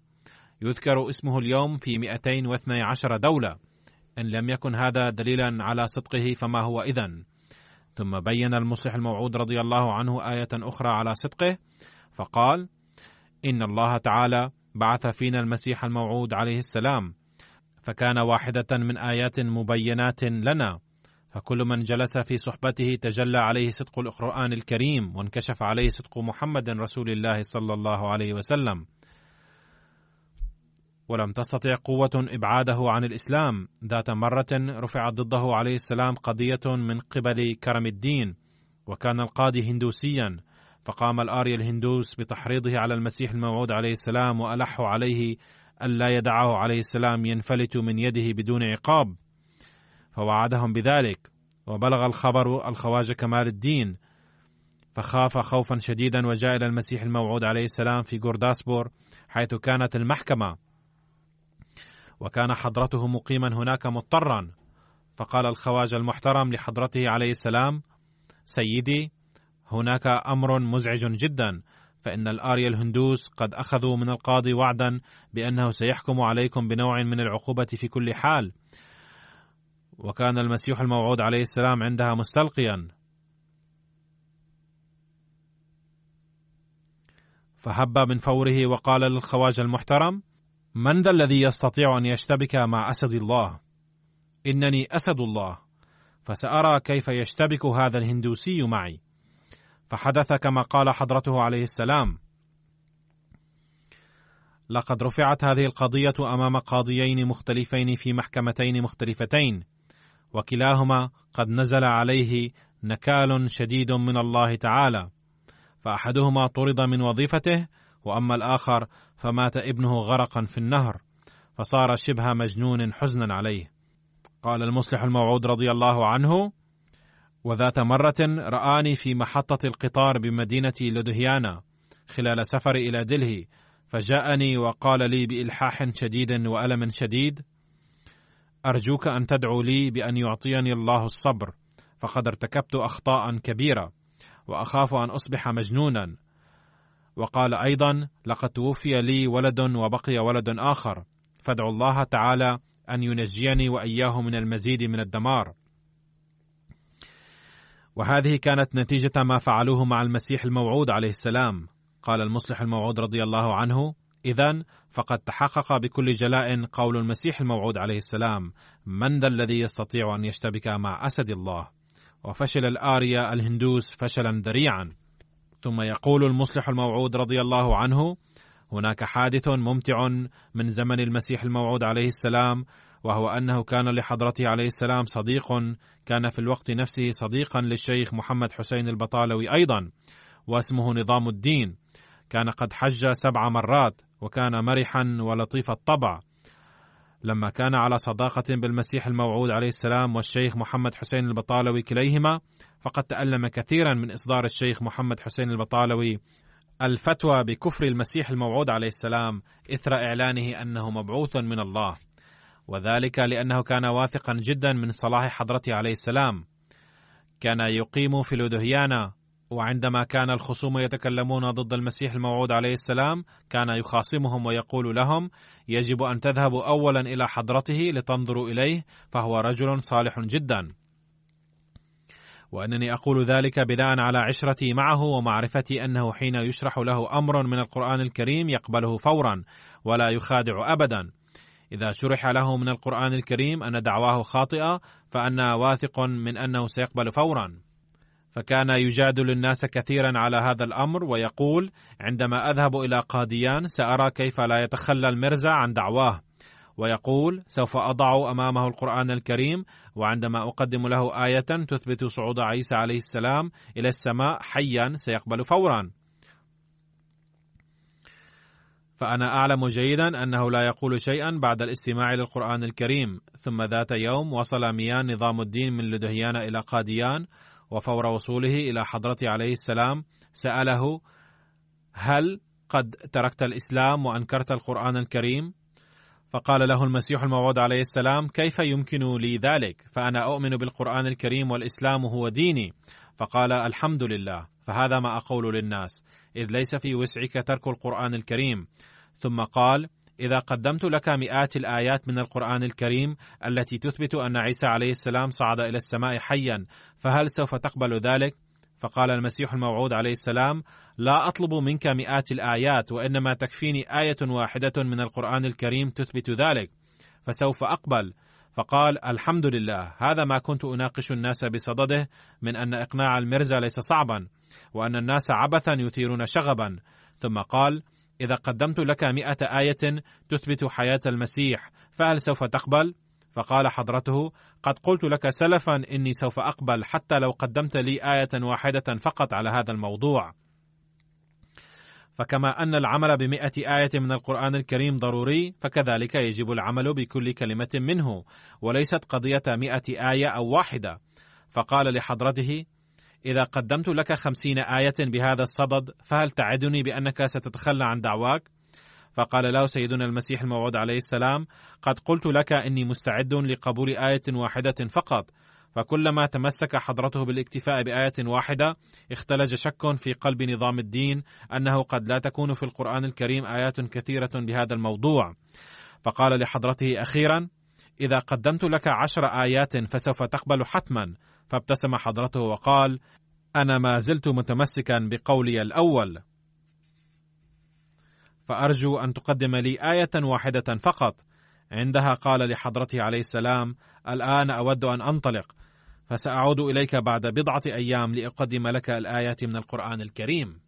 يذكر اسمه اليوم في 212 دولة إن لم يكن هذا دليلا على صدقه فما هو إذا ثم بين المصلح الموعود رضي الله عنه آية أخرى على صدقه فقال إن الله تعالى بعث فينا المسيح الموعود عليه السلام فكان واحدة من آيات مبينات لنا فكل من جلس في صحبته تجلى عليه صدق القرآن الكريم وانكشف عليه صدق محمد رسول الله صلى الله عليه وسلم ولم تستطع قوة إبعاده عن الإسلام ذات مرة رفعت ضده عليه السلام قضية من قبل كرم الدين وكان القاضي هندوسيا فقام الآري الهندوس بتحريضه على المسيح الموعود عليه السلام وألحوا عليه ألا يدعه عليه السلام ينفلت من يده بدون عقاب فوعدهم بذلك وبلغ الخبر الخواجة كمال الدين فخاف خوفا شديدا وجاء إلى المسيح الموعود عليه السلام في جورداسبور حيث كانت المحكمة وكان حضرته مقيما هناك مضطرا فقال الخواجة المحترم لحضرته عليه السلام سيدي هناك أمر مزعج جدا فإن الآري الهندوس قد أخذوا من القاضي وعدا بأنه سيحكم عليكم بنوع من العقوبة في كل حال وكان المسيح الموعود عليه السلام عندها مستلقيا فهب من فوره وقال للخواج المحترم من ذا الذي يستطيع ان يشتبك مع اسد الله انني اسد الله فسارى كيف يشتبك هذا الهندوسي معي فحدث كما قال حضرته عليه السلام لقد رفعت هذه القضيه امام قاضيين مختلفين في محكمتين مختلفتين وكلاهما قد نزل عليه نكال شديد من الله تعالى فاحدهما طرد من وظيفته واما الاخر فمات ابنه غرقا في النهر فصار شبه مجنون حزنا عليه قال المصلح الموعود رضي الله عنه وذات مرة رآني في محطة القطار بمدينة لودهيانا خلال سفري إلى دلهي فجاءني وقال لي بإلحاح شديد وألم شديد ارجوك ان تدعو لي بان يعطيني الله الصبر فقد ارتكبت اخطاء كبيره واخاف ان اصبح مجنونا وقال ايضا لقد توفي لي ولد وبقي ولد اخر فادعو الله تعالى ان ينجيني واياه من المزيد من الدمار وهذه كانت نتيجه ما فعلوه مع المسيح الموعود عليه السلام قال المصلح الموعود رضي الله عنه إذا فقد تحقق بكل جلاء قول المسيح الموعود عليه السلام: من ذا الذي يستطيع أن يشتبك مع أسد الله؟ وفشل الآريا الهندوس فشلا ذريعا. ثم يقول المصلح الموعود رضي الله عنه: هناك حادث ممتع من زمن المسيح الموعود عليه السلام وهو انه كان لحضرته عليه السلام صديق كان في الوقت نفسه صديقا للشيخ محمد حسين البطالوي ايضا واسمه نظام الدين كان قد حج سبع مرات وكان مرحا ولطيف الطبع لما كان على صداقة بالمسيح الموعود عليه السلام والشيخ محمد حسين البطالوي كليهما فقد تألم كثيرا من إصدار الشيخ محمد حسين البطالوي الفتوى بكفر المسيح الموعود عليه السلام إثر إعلانه أنه مبعوث من الله وذلك لأنه كان واثقا جدا من صلاح حضرته عليه السلام كان يقيم في لودهيانا وعندما كان الخصوم يتكلمون ضد المسيح الموعود عليه السلام كان يخاصمهم ويقول لهم يجب ان تذهبوا اولا الى حضرته لتنظروا اليه فهو رجل صالح جدا وانني اقول ذلك بناء على عشرتي معه ومعرفتي انه حين يشرح له امر من القران الكريم يقبله فورا ولا يخادع ابدا إذا شرح له من القرآن الكريم أن دعواه خاطئة فأنا واثق من أنه سيقبل فورا فكان يجادل الناس كثيرا على هذا الامر ويقول عندما اذهب الى قاديان سارى كيف لا يتخلى المرزا عن دعواه ويقول سوف اضع امامه القران الكريم وعندما اقدم له ايه تثبت صعود عيسى عليه السلام الى السماء حيا سيقبل فورا فأنا أعلم جيدا أنه لا يقول شيئا بعد الاستماع للقرآن الكريم ثم ذات يوم وصل ميان نظام الدين من لدهيان إلى قاديان وفور وصوله إلى حضرة عليه السلام سأله هل قد تركت الإسلام وأنكرت القرآن الكريم؟ فقال له المسيح الموعود عليه السلام كيف يمكن لي ذلك فأنا أؤمن بالقرآن الكريم والإسلام هو ديني فقال الحمد لله فهذا ما أقول للناس إذ ليس في وسعك ترك القرآن الكريم ثم قال إذا قدمت لك مئات الآيات من القرآن الكريم التي تثبت أن عيسى عليه السلام صعد إلى السماء حيا فهل سوف تقبل ذلك؟ فقال المسيح الموعود عليه السلام: لا أطلب منك مئات الآيات وإنما تكفيني آية واحدة من القرآن الكريم تثبت ذلك، فسوف أقبل. فقال: الحمد لله، هذا ما كنت أناقش الناس بصدده من أن إقناع المرزا ليس صعبا، وأن الناس عبثا يثيرون شغبا، ثم قال: إذا قدمت لك مئة آية تثبت حياة المسيح فهل سوف تقبل؟ فقال حضرته قد قلت لك سلفا إني سوف أقبل حتى لو قدمت لي آية واحدة فقط على هذا الموضوع فكما أن العمل بمئة آية من القرآن الكريم ضروري فكذلك يجب العمل بكل كلمة منه وليست قضية مئة آية أو واحدة فقال لحضرته إذا قدمت لك خمسين آية بهذا الصدد فهل تعدني بأنك ستتخلى عن دعواك؟ فقال له سيدنا المسيح الموعود عليه السلام قد قلت لك إني مستعد لقبول آية واحدة فقط فكلما تمسك حضرته بالاكتفاء بآية واحدة اختلج شك في قلب نظام الدين أنه قد لا تكون في القرآن الكريم آيات كثيرة بهذا الموضوع فقال لحضرته أخيرا إذا قدمت لك عشر آيات فسوف تقبل حتما فابتسم حضرته وقال انا ما زلت متمسكا بقولي الاول فارجو ان تقدم لي ايه واحده فقط عندها قال لحضرته عليه السلام الان اود ان انطلق فساعود اليك بعد بضعه ايام لاقدم لك الايات من القران الكريم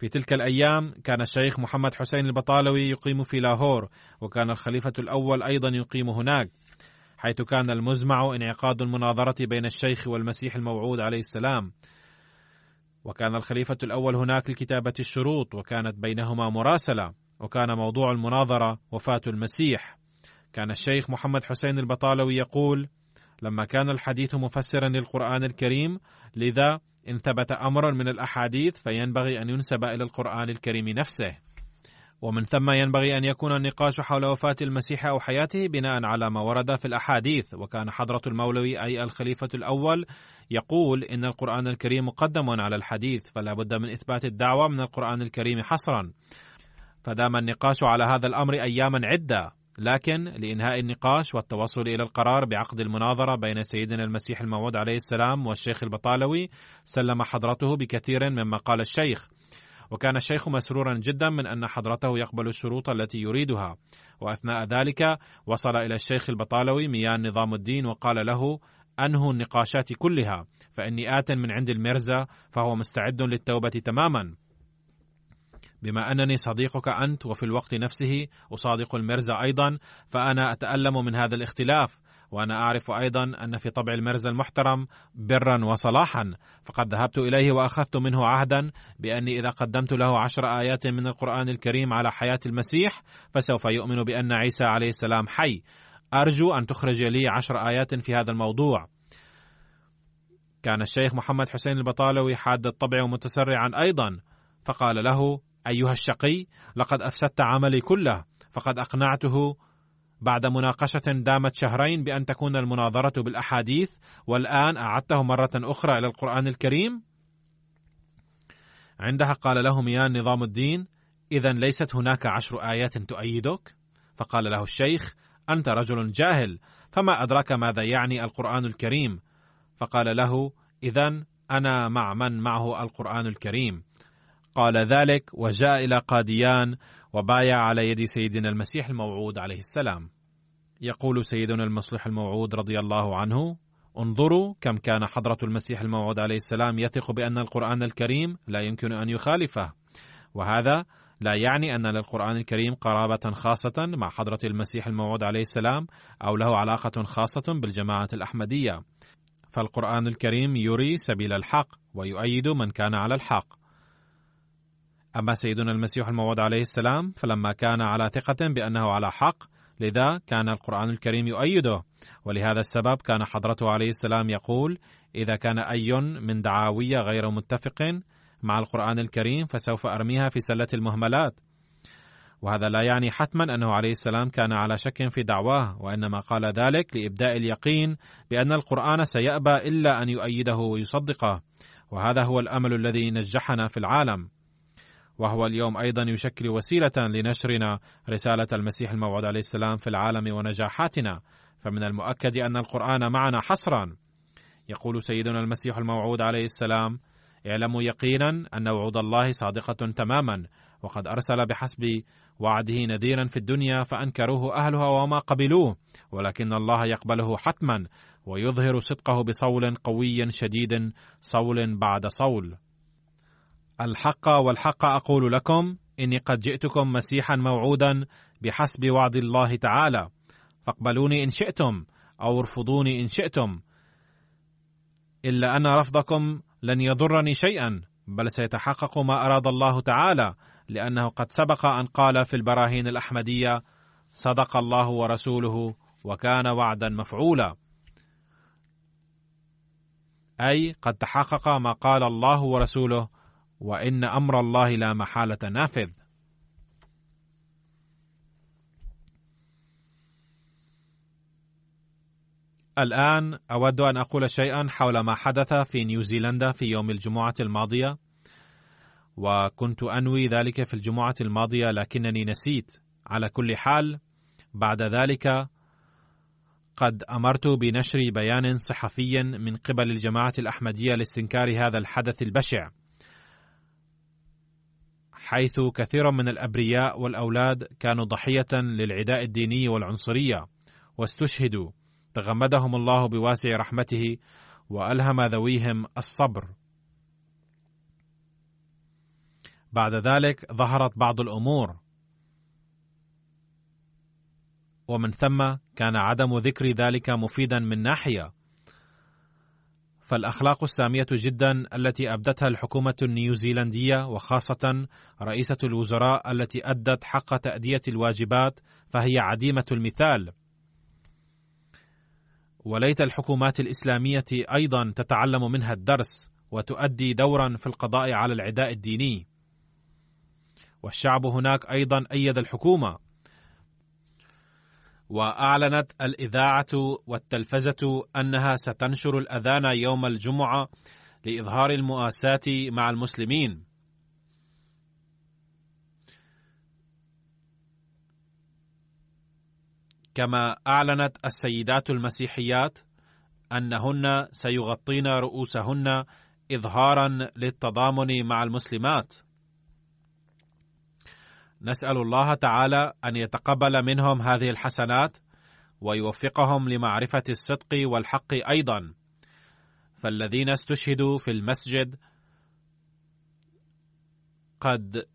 في تلك الأيام كان الشيخ محمد حسين البطالوي يقيم في لاهور وكان الخليفة الأول أيضا يقيم هناك حيث كان المزمع انعقاد المناظرة بين الشيخ والمسيح الموعود عليه السلام وكان الخليفة الأول هناك لكتابة الشروط وكانت بينهما مراسلة وكان موضوع المناظرة وفاة المسيح كان الشيخ محمد حسين البطالوي يقول لما كان الحديث مفسرا للقرآن الكريم لذا إن ثبت أمر من الأحاديث فينبغي أن ينسب إلى القرآن الكريم نفسه ومن ثم ينبغي أن يكون النقاش حول وفاة المسيح أو حياته بناء على ما ورد في الأحاديث وكان حضرة المولوي أي الخليفة الأول يقول إن القرآن الكريم مقدم على الحديث فلا بد من إثبات الدعوة من القرآن الكريم حصرا فدام النقاش على هذا الأمر أياما عدة لكن لإنهاء النقاش والتوصل إلى القرار بعقد المناظرة بين سيدنا المسيح الموعود عليه السلام والشيخ البطالوي سلم حضرته بكثير مما قال الشيخ وكان الشيخ مسرورا جدا من أن حضرته يقبل الشروط التي يريدها وأثناء ذلك وصل إلى الشيخ البطالوي ميان نظام الدين وقال له أنهوا النقاشات كلها فإني آت من عند الميرزا فهو مستعد للتوبة تماما بما أنني صديقك أنت وفي الوقت نفسه أصادق الميرزا أيضا فأنا أتألم من هذا الاختلاف وأنا أعرف أيضا أن في طبع المرز المحترم برا وصلاحا فقد ذهبت إليه وأخذت منه عهدا بأني إذا قدمت له عشر آيات من القرآن الكريم على حياة المسيح فسوف يؤمن بأن عيسى عليه السلام حي أرجو أن تخرج لي عشر آيات في هذا الموضوع كان الشيخ محمد حسين البطالوي حاد الطبع ومتسرعا أيضا فقال له أيها الشقي لقد أفسدت عملي كله فقد أقنعته بعد مناقشة دامت شهرين بأن تكون المناظرة بالأحاديث والآن أعدته مرة أخرى إلى القرآن الكريم عندها قال له ميان نظام الدين إذا ليست هناك عشر آيات تؤيدك فقال له الشيخ أنت رجل جاهل فما أدراك ماذا يعني القرآن الكريم فقال له إذا أنا مع من معه القرآن الكريم قال ذلك وجاء إلى قاديان وبايع على يد سيدنا المسيح الموعود عليه السلام. يقول سيدنا المصلح الموعود رضي الله عنه: انظروا كم كان حضرة المسيح الموعود عليه السلام يثق بأن القرآن الكريم لا يمكن أن يخالفه، وهذا لا يعني أن للقرآن الكريم قرابة خاصة مع حضرة المسيح الموعود عليه السلام أو له علاقة خاصة بالجماعة الأحمدية. فالقرآن الكريم يري سبيل الحق ويؤيد من كان على الحق. أما سيدنا المسيح الموعود عليه السلام فلما كان على ثقة بأنه على حق لذا كان القرآن الكريم يؤيده ولهذا السبب كان حضرته عليه السلام يقول إذا كان أي من دعاوي غير متفق مع القرآن الكريم فسوف أرميها في سلة المهملات وهذا لا يعني حتما أنه عليه السلام كان على شك في دعواه وإنما قال ذلك لإبداء اليقين بأن القرآن سيأبى إلا أن يؤيده ويصدقه وهذا هو الأمل الذي نجحنا في العالم وهو اليوم أيضا يشكل وسيلة لنشرنا رسالة المسيح الموعود عليه السلام في العالم ونجاحاتنا فمن المؤكد أن القرآن معنا حصرا يقول سيدنا المسيح الموعود عليه السلام اعلموا يقينا أن وعود الله صادقة تماما وقد أرسل بحسب وعده نذيرا في الدنيا فأنكروه أهلها وما قبلوه ولكن الله يقبله حتما ويظهر صدقه بصول قوي شديد صول بعد صول الحق والحق اقول لكم اني قد جئتكم مسيحا موعودا بحسب وعد الله تعالى فاقبلوني ان شئتم او ارفضوني ان شئتم الا ان رفضكم لن يضرني شيئا بل سيتحقق ما اراد الله تعالى لانه قد سبق ان قال في البراهين الاحمديه صدق الله ورسوله وكان وعدا مفعولا اي قد تحقق ما قال الله ورسوله وان امر الله لا محاله نافذ الآن أود أن أقول شيئا حول ما حدث في نيوزيلندا في يوم الجمعة الماضية وكنت أنوي ذلك في الجمعة الماضية لكنني نسيت على كل حال بعد ذلك قد أمرت بنشر بيان صحفي من قبل الجماعة الأحمدية لاستنكار هذا الحدث البشع حيث كثيرا من الابرياء والاولاد كانوا ضحيه للعداء الديني والعنصريه واستشهدوا تغمدهم الله بواسع رحمته والهم ذويهم الصبر بعد ذلك ظهرت بعض الامور ومن ثم كان عدم ذكر ذلك مفيدا من ناحيه فالأخلاق السامية جدا التي أبدتها الحكومة النيوزيلندية وخاصة رئيسة الوزراء التي أدت حق تأدية الواجبات فهي عديمة المثال. وليت الحكومات الإسلامية أيضا تتعلم منها الدرس وتؤدي دورا في القضاء على العداء الديني. والشعب هناك أيضا أيد الحكومة واعلنت الاذاعه والتلفزه انها ستنشر الاذان يوم الجمعه لاظهار المؤاساه مع المسلمين كما اعلنت السيدات المسيحيات انهن سيغطين رؤوسهن اظهارا للتضامن مع المسلمات نسال الله تعالى ان يتقبل منهم هذه الحسنات ويوفقهم لمعرفه الصدق والحق ايضا فالذين استشهدوا في المسجد قد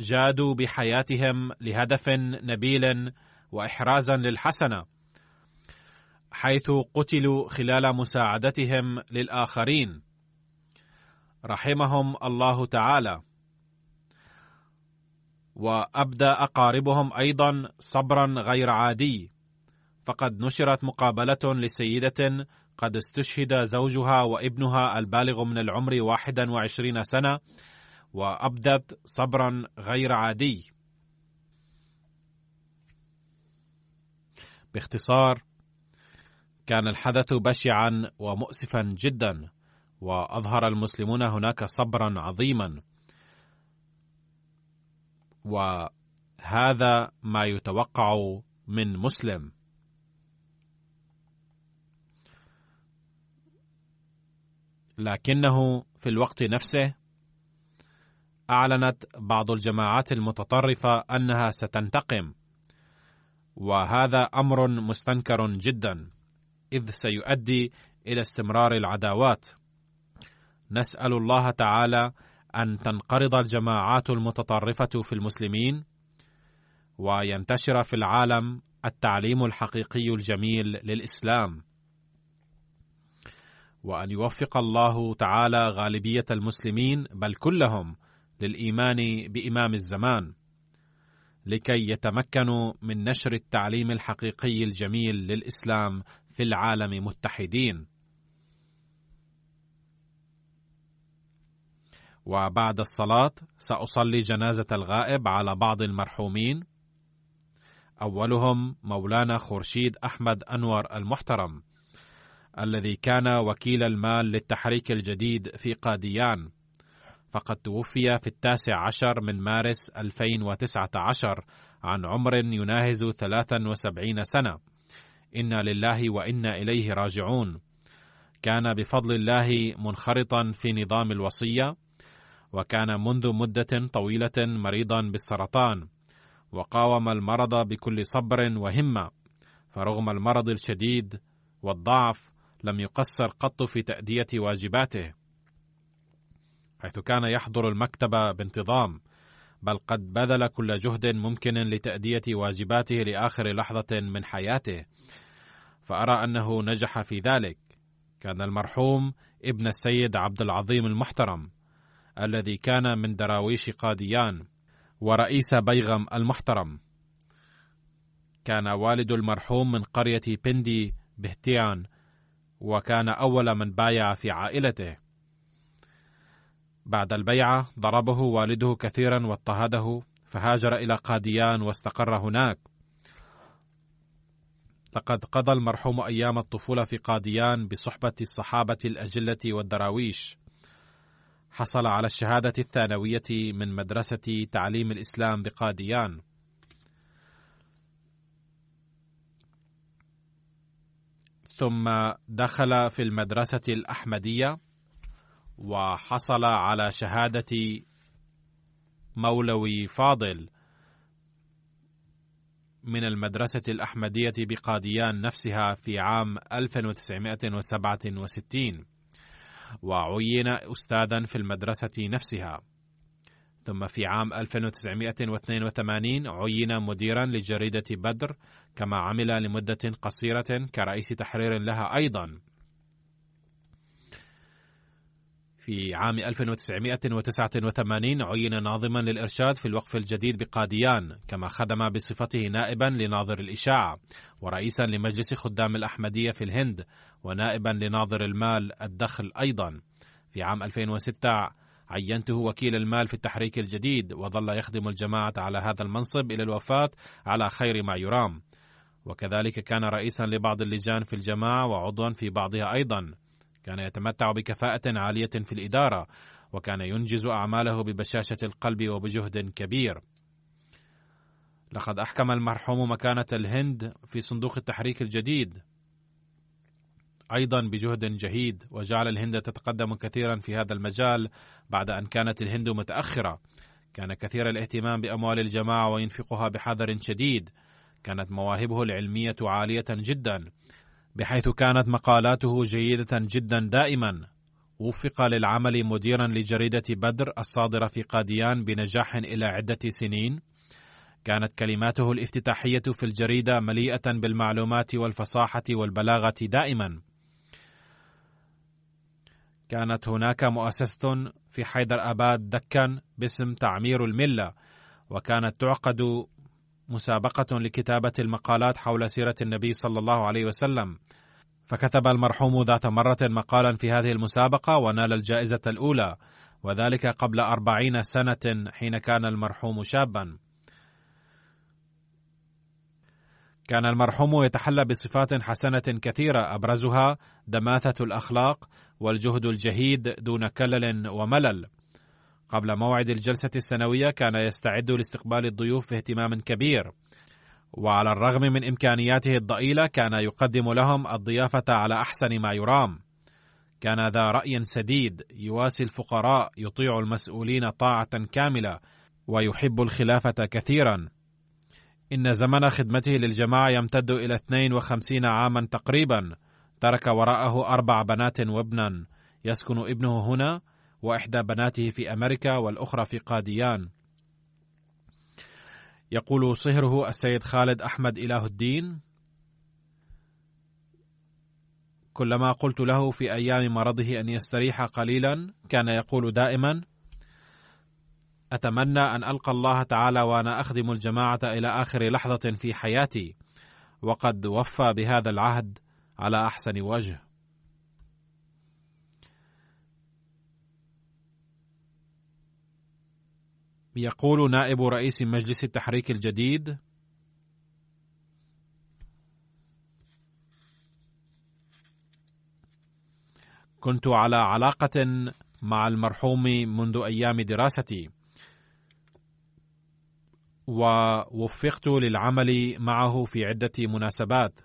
جادوا بحياتهم لهدف نبيل واحرازا للحسنه حيث قتلوا خلال مساعدتهم للاخرين رحمهم الله تعالى وابدى اقاربهم ايضا صبرا غير عادي فقد نشرت مقابله لسيده قد استشهد زوجها وابنها البالغ من العمر 21 سنه وابدت صبرا غير عادي باختصار كان الحدث بشعا ومؤسفا جدا واظهر المسلمون هناك صبرا عظيما وهذا ما يتوقع من مسلم لكنه في الوقت نفسه اعلنت بعض الجماعات المتطرفه انها ستنتقم وهذا امر مستنكر جدا اذ سيؤدي الى استمرار العداوات نسال الله تعالى أن تنقرض الجماعات المتطرفة في المسلمين وينتشر في العالم التعليم الحقيقي الجميل للإسلام وأن يوفق الله تعالى غالبية المسلمين بل كلهم للإيمان بإمام الزمان لكي يتمكنوا من نشر التعليم الحقيقي الجميل للإسلام في العالم متحدين وبعد الصلاة سأصلي جنازة الغائب على بعض المرحومين أولهم مولانا خورشيد أحمد أنور المحترم الذي كان وكيل المال للتحريك الجديد في قاديان فقد توفي في التاسع عشر من مارس 2019 عن عمر يناهز 73 سنة إنا لله وإنا إليه راجعون كان بفضل الله منخرطا في نظام الوصيه وكان منذ مدة طويلة مريضا بالسرطان وقاوم المرض بكل صبر وهمة فرغم المرض الشديد والضعف لم يقصر قط في تأدية واجباته حيث كان يحضر المكتبة بانتظام بل قد بذل كل جهد ممكن لتأدية واجباته لآخر لحظة من حياته فأرى أنه نجح في ذلك كان المرحوم ابن السيد عبد العظيم المحترم الذي كان من دراويش قاديان ورئيس بيغم المحترم كان والد المرحوم من قرية بندي بهتيان وكان أول من بايع في عائلته بعد البيعة ضربه والده كثيرا واضطهده فهاجر إلى قاديان واستقر هناك لقد قضى المرحوم أيام الطفولة في قاديان بصحبة الصحابة الأجلة والدراويش حصل على الشهادة الثانوية من مدرسة تعليم الإسلام بقاديان ثم دخل في المدرسة الأحمدية وحصل على شهادة مولوي فاضل من المدرسة الأحمدية بقاديان نفسها في عام 1967 وعين أستاذا في المدرسة نفسها ثم في عام 1982 عين مديرا لجريدة بدر كما عمل لمدة قصيرة كرئيس تحرير لها أيضا في عام 1989 عين ناظما للإرشاد في الوقف الجديد بقاديان كما خدم بصفته نائبا لناظر الإشاعة ورئيسا لمجلس خدام الأحمدية في الهند ونائبا لناظر المال الدخل أيضا في عام 2006 عينته وكيل المال في التحريك الجديد وظل يخدم الجماعة على هذا المنصب إلى الوفاة على خير ما يرام وكذلك كان رئيسا لبعض اللجان في الجماعة وعضوا في بعضها أيضا كان يتمتع بكفاءة عالية في الإدارة وكان ينجز أعماله ببشاشة القلب وبجهد كبير لقد أحكم المرحوم مكانة الهند في صندوق التحريك الجديد أيضا بجهد جهيد وجعل الهند تتقدم كثيرا في هذا المجال بعد أن كانت الهند متأخرة كان كثير الاهتمام بأموال الجماعة وينفقها بحذر شديد كانت مواهبه العلمية عالية جدا بحيث كانت مقالاته جيدة جدا دائما وفق للعمل مديرا لجريدة بدر الصادرة في قاديان بنجاح إلى عدة سنين كانت كلماته الافتتاحية في الجريدة مليئة بالمعلومات والفصاحة والبلاغة دائما كانت هناك مؤسسة في حيدر أباد دكا باسم تعمير الملة وكانت تعقد مسابقة لكتابة المقالات حول سيرة النبي صلى الله عليه وسلم فكتب المرحوم ذات مرة مقالا في هذه المسابقة ونال الجائزة الأولى وذلك قبل أربعين سنة حين كان المرحوم شابا كان المرحوم يتحلى بصفات حسنة كثيرة أبرزها دماثة الأخلاق والجهد الجهيد دون كلل وملل قبل موعد الجلسة السنوية كان يستعد لاستقبال الضيوف باهتمام كبير وعلى الرغم من إمكانياته الضئيلة كان يقدم لهم الضيافة على أحسن ما يرام كان ذا رأي سديد يواسي الفقراء يطيع المسؤولين طاعة كاملة ويحب الخلافة كثيرا إن زمن خدمته للجماعة يمتد إلى 52 عاما تقريبا ترك وراءه أربع بنات وابنا يسكن ابنه هنا وإحدى بناته في أمريكا والأخرى في قاديان يقول صهره السيد خالد أحمد إله الدين كلما قلت له في أيام مرضه أن يستريح قليلا كان يقول دائما أتمنى أن ألقى الله تعالى وأنا أخدم الجماعة إلى آخر لحظة في حياتي وقد وفى بهذا العهد على أحسن وجه يقول نائب رئيس مجلس التحريك الجديد كنت على علاقة مع المرحوم منذ أيام دراستي ووفقت للعمل معه في عدة مناسبات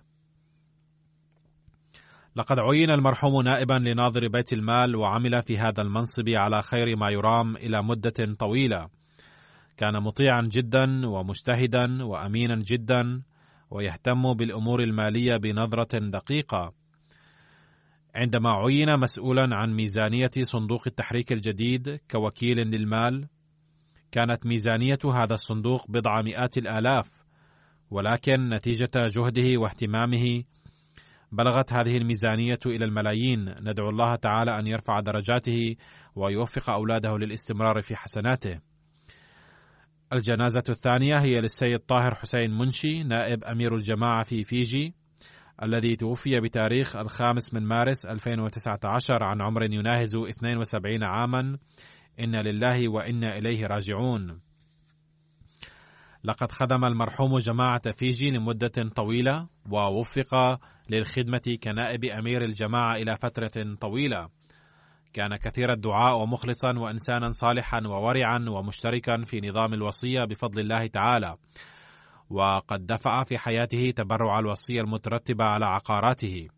لقد عين المرحوم نائبا لناظر بيت المال وعمل في هذا المنصب على خير ما يرام إلى مدة طويلة كان مطيعا جدا ومجتهدا وامينا جدا ويهتم بالامور الماليه بنظره دقيقه عندما عين مسؤولا عن ميزانيه صندوق التحريك الجديد كوكيل للمال كانت ميزانيه هذا الصندوق بضع مئات الالاف ولكن نتيجه جهده واهتمامه بلغت هذه الميزانية إلى الملايين، ندعو الله تعالى أن يرفع درجاته ويوفق أولاده للاستمرار في حسناته. الجنازة الثانية هي للسيد طاهر حسين منشي نائب أمير الجماعة في فيجي الذي توفي بتاريخ الخامس من مارس 2019 عن عمر يناهز 72 عاما إن لله وإنا إليه راجعون لقد خدم المرحوم جماعة فيجي لمدة طويلة ووفق للخدمة كنائب أمير الجماعة إلى فترة طويلة كان كثير الدعاء ومخلصا وانسانا صالحا وورعا ومشتركا في نظام الوصيه بفضل الله تعالى وقد دفع في حياته تبرع الوصيه المترتبه على عقاراته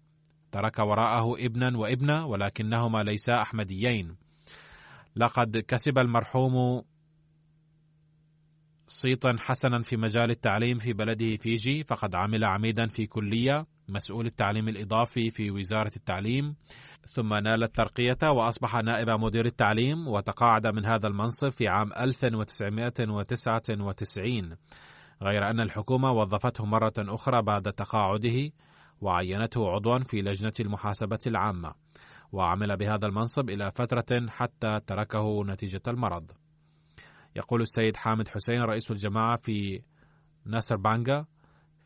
ترك وراءه ابنا وابنه ولكنهما ليسا احمديين لقد كسب المرحوم صيتا حسنا في مجال التعليم في بلده فيجي فقد عمل عميدا في كليه مسؤول التعليم الإضافي في وزارة التعليم ثم نال الترقية وأصبح نائب مدير التعليم وتقاعد من هذا المنصب في عام 1999 غير أن الحكومة وظفته مرة أخرى بعد تقاعده وعينته عضوا في لجنة المحاسبة العامة وعمل بهذا المنصب إلى فترة حتى تركه نتيجة المرض يقول السيد حامد حسين رئيس الجماعة في ناصر بانجا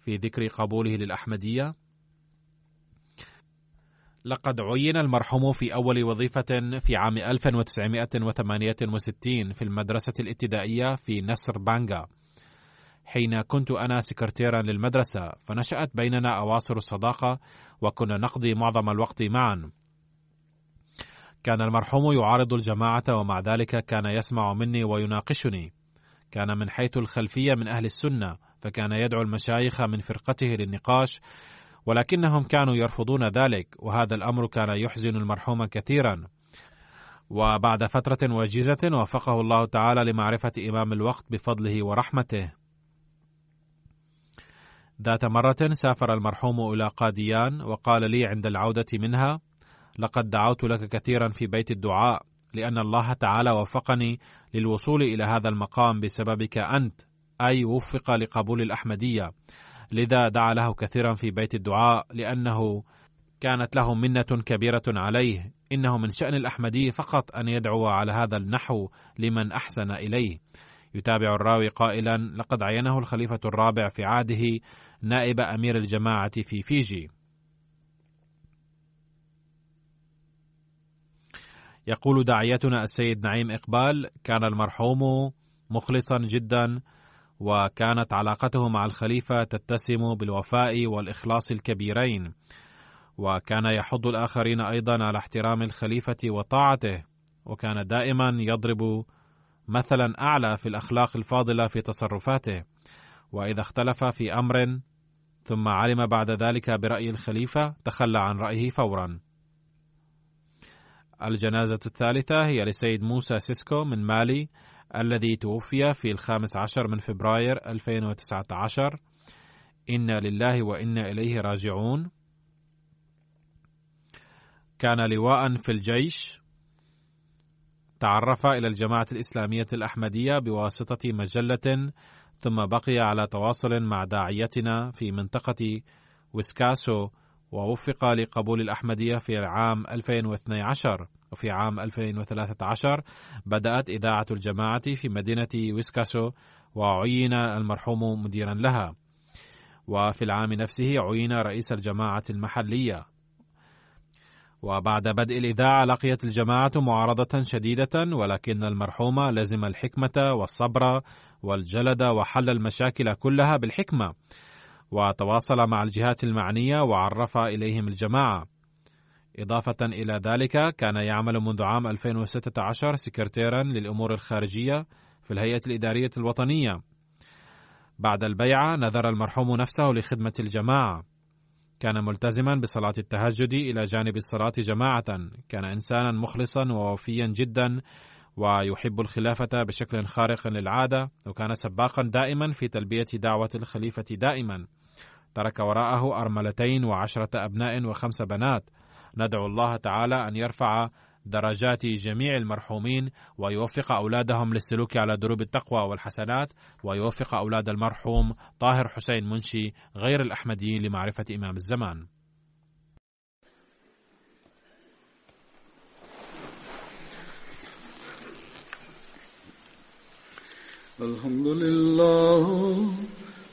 في ذكر قبوله للأحمدية لقد عين المرحوم في أول وظيفة في عام 1968 في المدرسة الابتدائية في نسر بانغا حين كنت أنا سكرتيرا للمدرسة فنشأت بيننا أواصر الصداقة وكنا نقضي معظم الوقت معا كان المرحوم يعارض الجماعة ومع ذلك كان يسمع مني ويناقشني كان من حيث الخلفية من أهل السنة فكان يدعو المشايخ من فرقته للنقاش ولكنهم كانوا يرفضون ذلك وهذا الامر كان يحزن المرحوم كثيرا وبعد فتره وجيزه وفقه الله تعالى لمعرفه امام الوقت بفضله ورحمته ذات مره سافر المرحوم الى قاديان وقال لي عند العوده منها لقد دعوت لك كثيرا في بيت الدعاء لان الله تعالى وفقني للوصول الى هذا المقام بسببك انت اي وفق لقبول الاحمديه لذا دعا له كثيرا في بيت الدعاء لأنه كانت له منة كبيرة عليه إنه من شأن الأحمدي فقط أن يدعو على هذا النحو لمن أحسن إليه يتابع الراوي قائلا لقد عينه الخليفة الرابع في عهده نائب أمير الجماعة في فيجي يقول داعيتنا السيد نعيم إقبال كان المرحوم مخلصا جدا وكانت علاقته مع الخليفة تتسم بالوفاء والإخلاص الكبيرين وكان يحض الآخرين أيضا على احترام الخليفة وطاعته وكان دائما يضرب مثلا أعلى في الأخلاق الفاضلة في تصرفاته وإذا اختلف في أمر ثم علم بعد ذلك برأي الخليفة تخلى عن رأيه فورا الجنازة الثالثة هي لسيد موسى سيسكو من مالي الذي توفي في الخامس عشر من فبراير 2019 إنا لله وإنا إليه راجعون كان لواء في الجيش تعرف إلى الجماعة الإسلامية الأحمدية بواسطة مجلة ثم بقي على تواصل مع داعيتنا في منطقة ويسكاسو ووفق لقبول الأحمدية في العام 2012 وفي عام 2013 بدأت إذاعة الجماعة في مدينة ويسكاسو وعين المرحوم مديرا لها وفي العام نفسه عين رئيس الجماعة المحلية وبعد بدء الإذاعة لقيت الجماعة معارضة شديدة ولكن المرحومة لزم الحكمة والصبر والجلد وحل المشاكل كلها بالحكمة وتواصل مع الجهات المعنية وعرف إليهم الجماعة إضافة إلى ذلك كان يعمل منذ عام 2016 سكرتيرا للأمور الخارجية في الهيئة الإدارية الوطنية بعد البيعة نذر المرحوم نفسه لخدمة الجماعة كان ملتزما بصلاة التهجد إلى جانب الصلاة جماعة كان إنسانا مخلصا ووفيا جدا ويحب الخلافة بشكل خارق للعادة وكان سباقا دائما في تلبية دعوة الخليفة دائما ترك وراءه أرملتين وعشرة أبناء وخمس بنات ندعو الله تعالى أن يرفع درجات جميع المرحومين ويوفق أولادهم للسلوك على دروب التقوى والحسنات ويوفق أولاد المرحوم طاهر حسين منشي غير الاحمديين لمعرفة إمام الزمان الحمد لله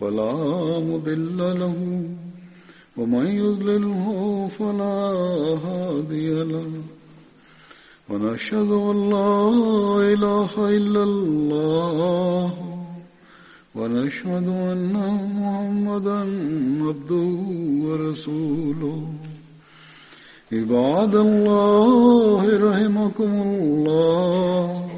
فلا مضل له ومن يضلله فلا هادي له ونشهد أن لا إله إلا الله ونشهد أن محمدا عبده ورسوله عباد الله رحمكم الله